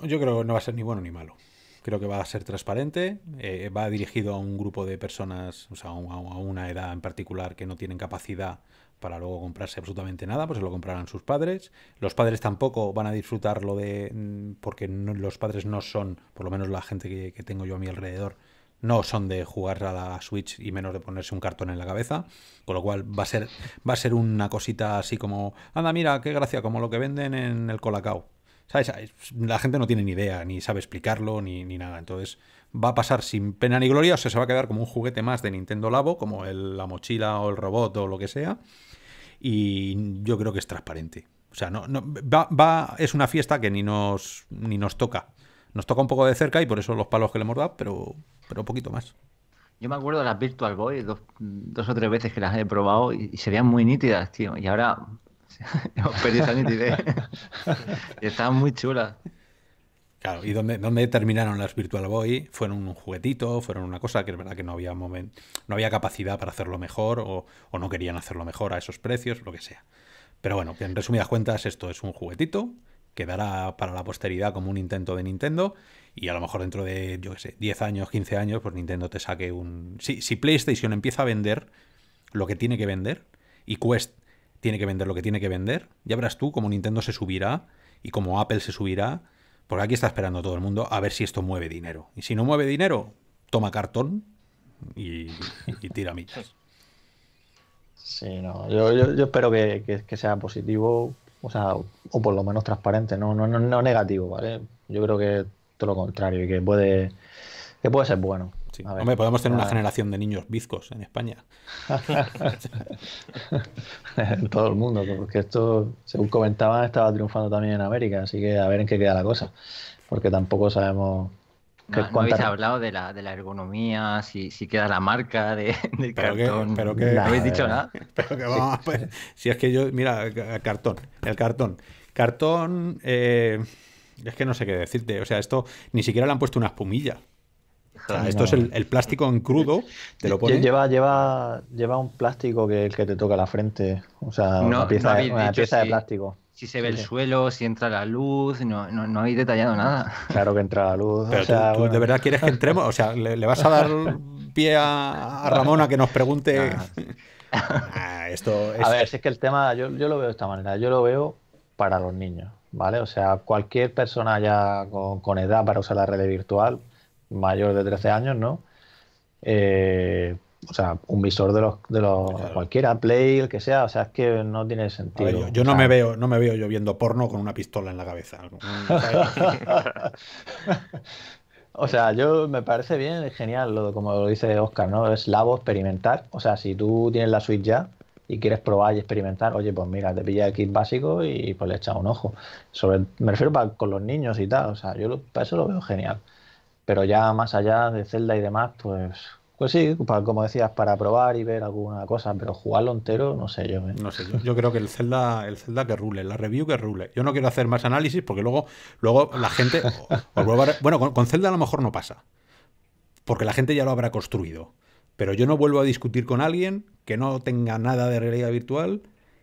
Yo creo que no va a ser ni bueno ni malo. Creo que va a ser transparente, eh, va dirigido a un grupo de personas, o sea, a una edad en particular que no tienen capacidad para luego comprarse absolutamente nada, pues se lo comprarán sus padres. Los padres tampoco van a disfrutarlo de. Mm, porque los padres no son, por lo menos la gente que tengo yo a mi alrededor, no son de jugar a la Switch y menos de ponerse un cartón en la cabeza, con lo cual va a ser, va a ser una cosita así como, anda, mira, qué gracia, como lo que venden en el Colacao. La gente no tiene ni idea, ni sabe explicarlo, ni, ni nada. Entonces va a pasar sin pena ni gloria, o sea, se va a quedar como un juguete más de Nintendo Labo, como la mochila o el robot o lo que sea. Y yo creo que es transparente. O sea, no, no va, es una fiesta que ni nos, ni nos toca. Nos toca un poco de cerca y por eso los palos que le hemos dado, pero, un poquito más. Yo me acuerdo de las Virtual Boy, dos, o tres veces que las he probado y, serían muy nítidas, tío. Y ahora hemos perdido esa nitidez. estaban muy chulas. Claro, y dónde terminaron las Virtual Boy fueron un juguetito, fueron una cosa que es verdad que no había no había capacidad para hacerlo mejor o, o, no querían hacerlo mejor a esos precios, lo que sea. Pero bueno, en resumidas cuentas, esto es un juguetito quedará para la posteridad como un intento de Nintendo y a lo mejor dentro de, yo qué sé, 10 años, 15 años, pues Nintendo te saque un... Si, si PlayStation empieza a vender lo que tiene que vender y Quest tiene que vender lo que tiene que vender, ya verás tú cómo Nintendo se subirá y cómo Apple se subirá, porque aquí está esperando todo el mundo a ver si esto mueve dinero. Y si no mueve dinero, toma cartón y, tira mitos. Sí, no, yo, espero que sea positivo o sea, o por lo menos transparente, no, no, no, negativo, ¿vale? Yo creo que todo lo contrario y que puede, que puede ser bueno. Hombre, podemos tener una generación de niños bizcos en España. todo el mundo, porque esto, según comentaban, estaba triunfando también en América, así que a ver en qué queda la cosa, porque tampoco sabemos no, habéis hablado de la, de la ergonomía, si, queda la marca de, del cartón. no habéis dicho eh, nada. Pero que pues, si es que yo, mira, cartón, el cartón. Cartón, eh, es que no sé qué decirte. O sea, esto ni siquiera le han puesto una espumilla. esto es el, plástico en crudo, te lo ponen. Lleva, lleva, lleva un plástico que el que te toca la frente. O sea, una pieza, de plástico si se ve el suelo, si entra la luz, no, no, hay detallado nada. Claro que entra la luz. de verdad quieres que entremos, o sea, le, vas a dar pie a, Ramón a que nos pregunte. Ah, esto A ver, es que el tema, yo, lo veo de esta manera, yo lo veo para los niños, ¿vale? O sea, cualquier persona ya con, con edad para usar la red virtual, mayor de 13 años, ¿no? Eh, o sea, un visor de los, cualquiera, Play, el que sea, o sea, es que no tiene sentido. yo, no me veo, no me veo yo viendo porno con una pistola en la cabeza. o sea, yo me parece bien, genial, lo, como lo dice Oscar, ¿no? Es labo experimentar. O sea, si tú tienes la Switch ya y quieres probar y experimentar, oye, pues mira, te pilla el kit básico y pues le echas un ojo. Sobre, me refiero con los niños y tal, o sea, yo para eso lo veo genial. Pero ya más allá de Zelda y demás, pues pues sí, como decías, para probar y ver alguna cosa, pero jugarlo entero, no sé yo. No sé yo. Yo creo que el Zelda, el Zelda que rule, la review que rule. Yo no quiero hacer más análisis porque luego, luego la gente. bueno, con Zelda a lo mejor no pasa. Porque la gente ya lo habrá construido. Pero yo no vuelvo a discutir con alguien que no tenga nada de realidad virtual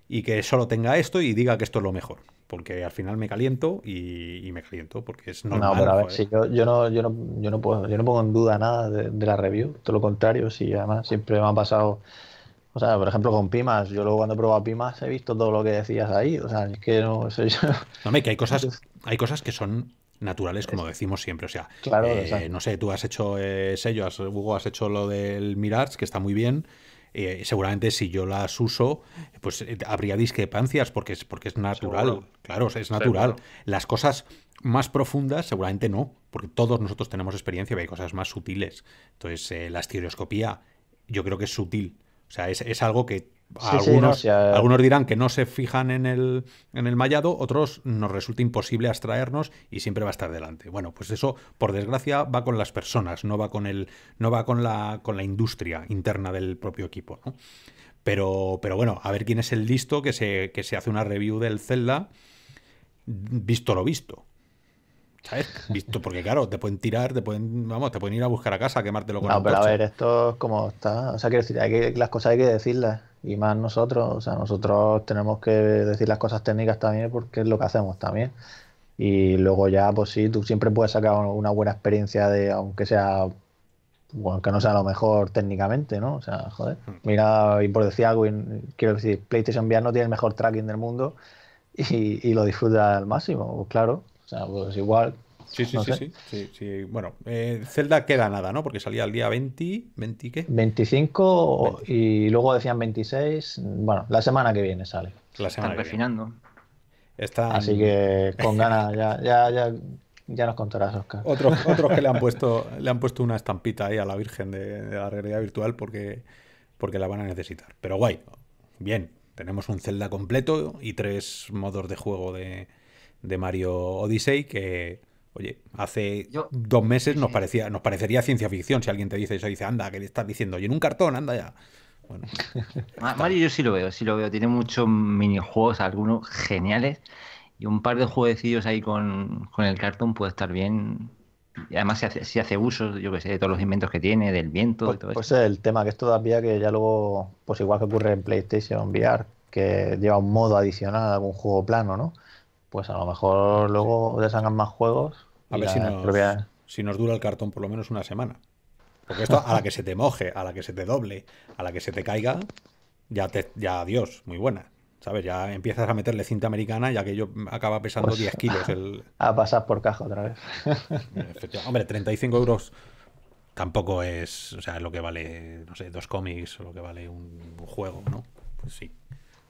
y que solo tenga esto y diga que esto es lo mejor. Porque al final me caliento y, me caliento, porque es normal. No, pero a ver, si yo, yo, no, yo, no, yo, no puedo, yo no pongo en duda nada de, la review, todo lo contrario, si además siempre me ha pasado. O sea, por ejemplo, con Pimas, yo luego cuando he probado Pimas he visto todo lo que decías ahí. O sea, es que no. Eso yo... No, me que hay cosas, hay cosas que son naturales, como decimos siempre. O sea, claro, eh, no sé, tú has hecho eh, sello, has, Hugo, has hecho lo del Mirage, que está muy bien, eh, seguramente si yo las uso, pues eh, habría discrepancias porque es, porque es natural. Claro, es natural. Las cosas más profundas seguramente no, porque todos nosotros tenemos experiencia y hay cosas más sutiles. Entonces, eh, la estereoscopía yo creo que es sutil. O sea, es, es algo que algunos, algunos, dirán que no se fijan en el, en el mallado, otros nos resulta imposible abstraernos y siempre va a estar delante. Bueno, pues eso, por desgracia, va con las personas, no va con el, no va con la, con la industria interna del propio equipo, ¿no? Pero, pero bueno, a ver quién es el listo que se, que se hace una review del Zelda visto lo visto. ¿Sabes? Visto, porque claro, te pueden tirar, te pueden, vamos, te pueden ir a buscar a casa, quemártelo con No, pero a ver, esto es como está. O sea, quiero decir, hay que, las cosas hay que decirlas y más nosotros, o sea, nosotros tenemos que decir las cosas técnicas también porque es lo que hacemos también. Y luego ya, pues sí, tú siempre puedes sacar una buena experiencia de, aunque sea, bueno, que no sea lo mejor técnicamente, ¿no? O sea, joder, hmm. mira, y por decir algo, quiero decir, PlayStation VR no tiene el mejor tracking del mundo y, y lo disfruta al máximo, pues claro. O sea, pues igual, Sí, sí, sí, sí, Bueno, eh, Zelda queda nada, ¿no? Porque salía el día 20, 20 ¿qué? 25 y luego decían 26. Bueno, la semana que viene sale. La semana que Viene. Así que con ganas, ya, nos contarás, Oscar. Otros, otros que le han puesto, le han puesto una estampita ahí a la Virgen de, la realidad virtual porque, porque la van a necesitar. Pero guay, bien, tenemos un Zelda completo y tres modos de juego de, de Mario Odyssey que Oye, hace dos meses nos parecía, nos parecería ciencia ficción si alguien te dice eso, dice, anda, que le estás diciendo, oye, en un cartón, anda ya. Bueno. Mario yo sí lo veo, sí lo veo. Tiene muchos minijuegos, algunos geniales. Y un par de jueguecillos ahí con, el cartón puede estar bien. Y además, si hace, hace uso, yo que sé, de todos los inventos que tiene, del viento pues, pues el tema, que es todavía que ya luego, pues igual que ocurre en PlayStation VR, que lleva un modo adicional, algún juego plano, ¿no? Pues a lo mejor luego deshagan más juegos a ver si nos, dura el cartón por lo menos una semana. Porque esto a la que se te moje, a la que se te doble, a la que se te caiga, ya, ya adiós, muy buena. ¿Sabes? Ya empiezas a meterle cinta americana ya que yo acaba pesando 10 pues, kilos. A pasar por caja otra vez. Hombre, 35 euros tampoco es, o sea, lo que vale, no sé, dos cómics o lo que vale un juego, ¿no? Pues sí.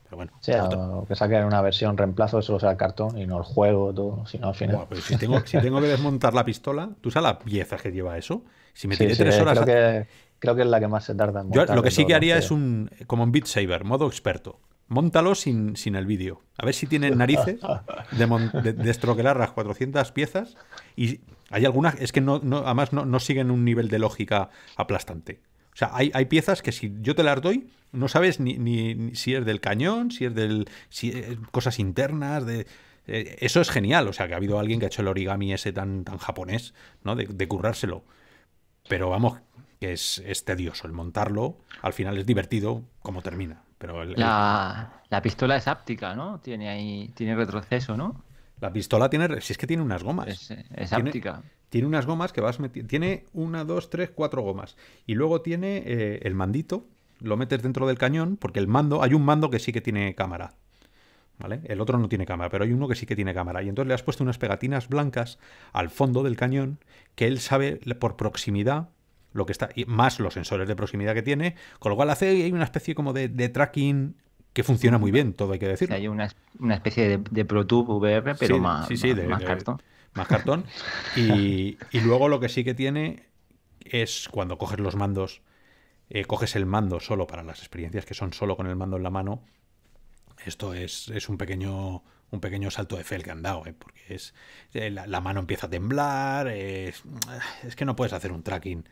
Pero bueno. que saquen una versión reemplazo, eso, lo sea el cartón y no el juego, todo. Si al final. si, tengo, tengo que desmontar la pistola, ¿tú sabes la pieza que lleva eso? Si me tres eh, horas. Creo que, es la que más se tarda en Yo lo que sí que haría es un. como un Beat Saber, modo experto. Móntalo sin, sin el vídeo. A ver si tiene narices de, destroquelar las 400 piezas. Y hay algunas, es que no, además no, siguen un nivel de lógica aplastante. O sea, hay, piezas que si yo te las doy, no sabes ni, si es del cañón, si es del. Si eh, cosas internas, de. Eh, eso es genial, o sea que ha habido alguien que ha hecho el origami ese tan, tan japonés, ¿no? De, de currárselo. Pero vamos, que es, tedioso el montarlo, al final es divertido como termina. Pero La, la, pistola es áptica, ¿no? Tiene ahí, tiene retroceso, ¿no? La pistola tiene. Si es que tiene unas gomas. Es, eh, tiene, unas gomas que vas metiendo. Tiene una, dos, tres, cuatro gomas. Y luego tiene eh, el mandito. Lo metes dentro del cañón. Porque el mando. Hay un mando que sí que tiene cámara. ¿Vale? El otro no tiene cámara, pero hay uno que sí que tiene cámara. Y entonces le has puesto unas pegatinas blancas al fondo del cañón que él sabe por proximidad lo que está, y más los sensores de proximidad que tiene, con lo cual hace hay una especie como de tracking que funciona muy bien, todo hay que decirlo. hay una, especie de, ProTube VR, pero más, cartón. más cartón. Y, luego lo que sí que tiene es cuando coges los mandos, eh, coges el mando solo para las experiencias que son solo con el mando en la mano. Esto es, un pequeño un pequeño salto de fe el que han dado, eh, porque es eh, la, mano empieza a temblar, es que no puedes hacer un tracking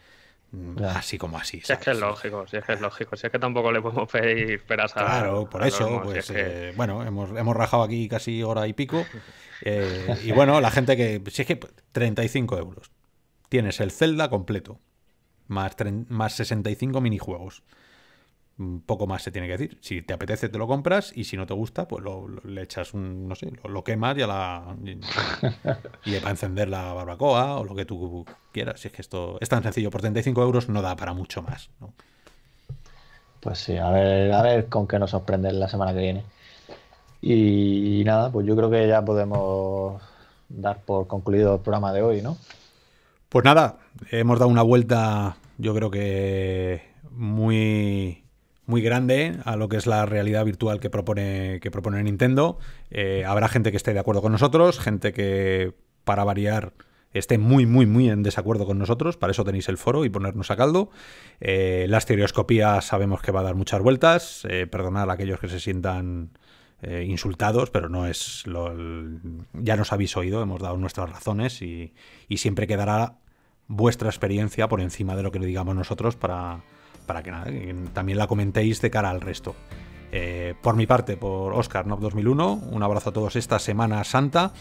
Mm. Así ah, como así. Si es que es lógico, si es que es lógico. Si es que tampoco le podemos pedir peras a. Claro, por eso, pues eh, bueno, hemos, hemos, rajado aquí casi hora y pico. Eh, y bueno, la gente que. Si es que 35 euros. Tienes el Zelda completo, más, más 65 minijuegos, Mm, poco más se tiene que decir. Si te apetece, te lo compras y si no te gusta, pues le echas un, no sé, lo, quemas y a la. Y, para encender la barbacoa o lo que tú quieras. Si es que esto es tan sencillo, por 35 euros no da para mucho más. Pues sí, a ver, a ver con qué nos sorprende la semana que viene. y nada, pues yo creo que ya podemos dar por concluido el programa de hoy, ¿no? Pues nada, hemos dado una vuelta, yo creo que muy muy grande a lo que es la realidad virtual que propone, que propone Nintendo. Eh, habrá gente que esté de acuerdo con nosotros, gente que, para variar, esté muy, muy, muy en desacuerdo con nosotros. Para eso tenéis el foro y ponernos a caldo. Eh, la estereoscopía sabemos que va a dar muchas vueltas. Eh, perdonad a aquellos que se sientan insultados, pero no es lo, ya nos habéis oído, hemos dado nuestras razones y, y siempre quedará vuestra experiencia por encima de lo que le digamos nosotros para para que nada, también la comentéis de cara al resto. Eh, por mi parte, por Oscar Nob 2001, un abrazo a todos esta Semana Santa.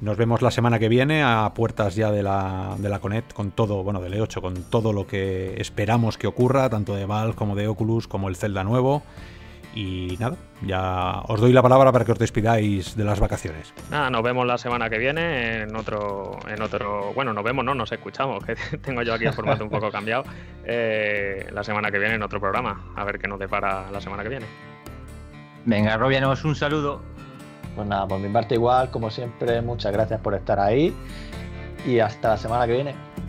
Nos vemos la semana que viene a puertas ya de la, de Conet con todo, bueno, del E8, con todo lo que esperamos que ocurra, tanto de Valve como de Oculus, como el Zelda nuevo. Y nada, ya os doy la palabra para que os despidáis de las vacaciones. Nada, nos vemos la semana que viene en otro, en otro, bueno, nos vemos, no, nos escuchamos, que tengo yo aquí el formato un poco cambiado. Eh, la semana que viene en otro programa, a ver qué nos depara la semana que viene. Venga, os un saludo. Pues nada, por mi parte igual, como siempre, muchas gracias por estar ahí y hasta la semana que viene.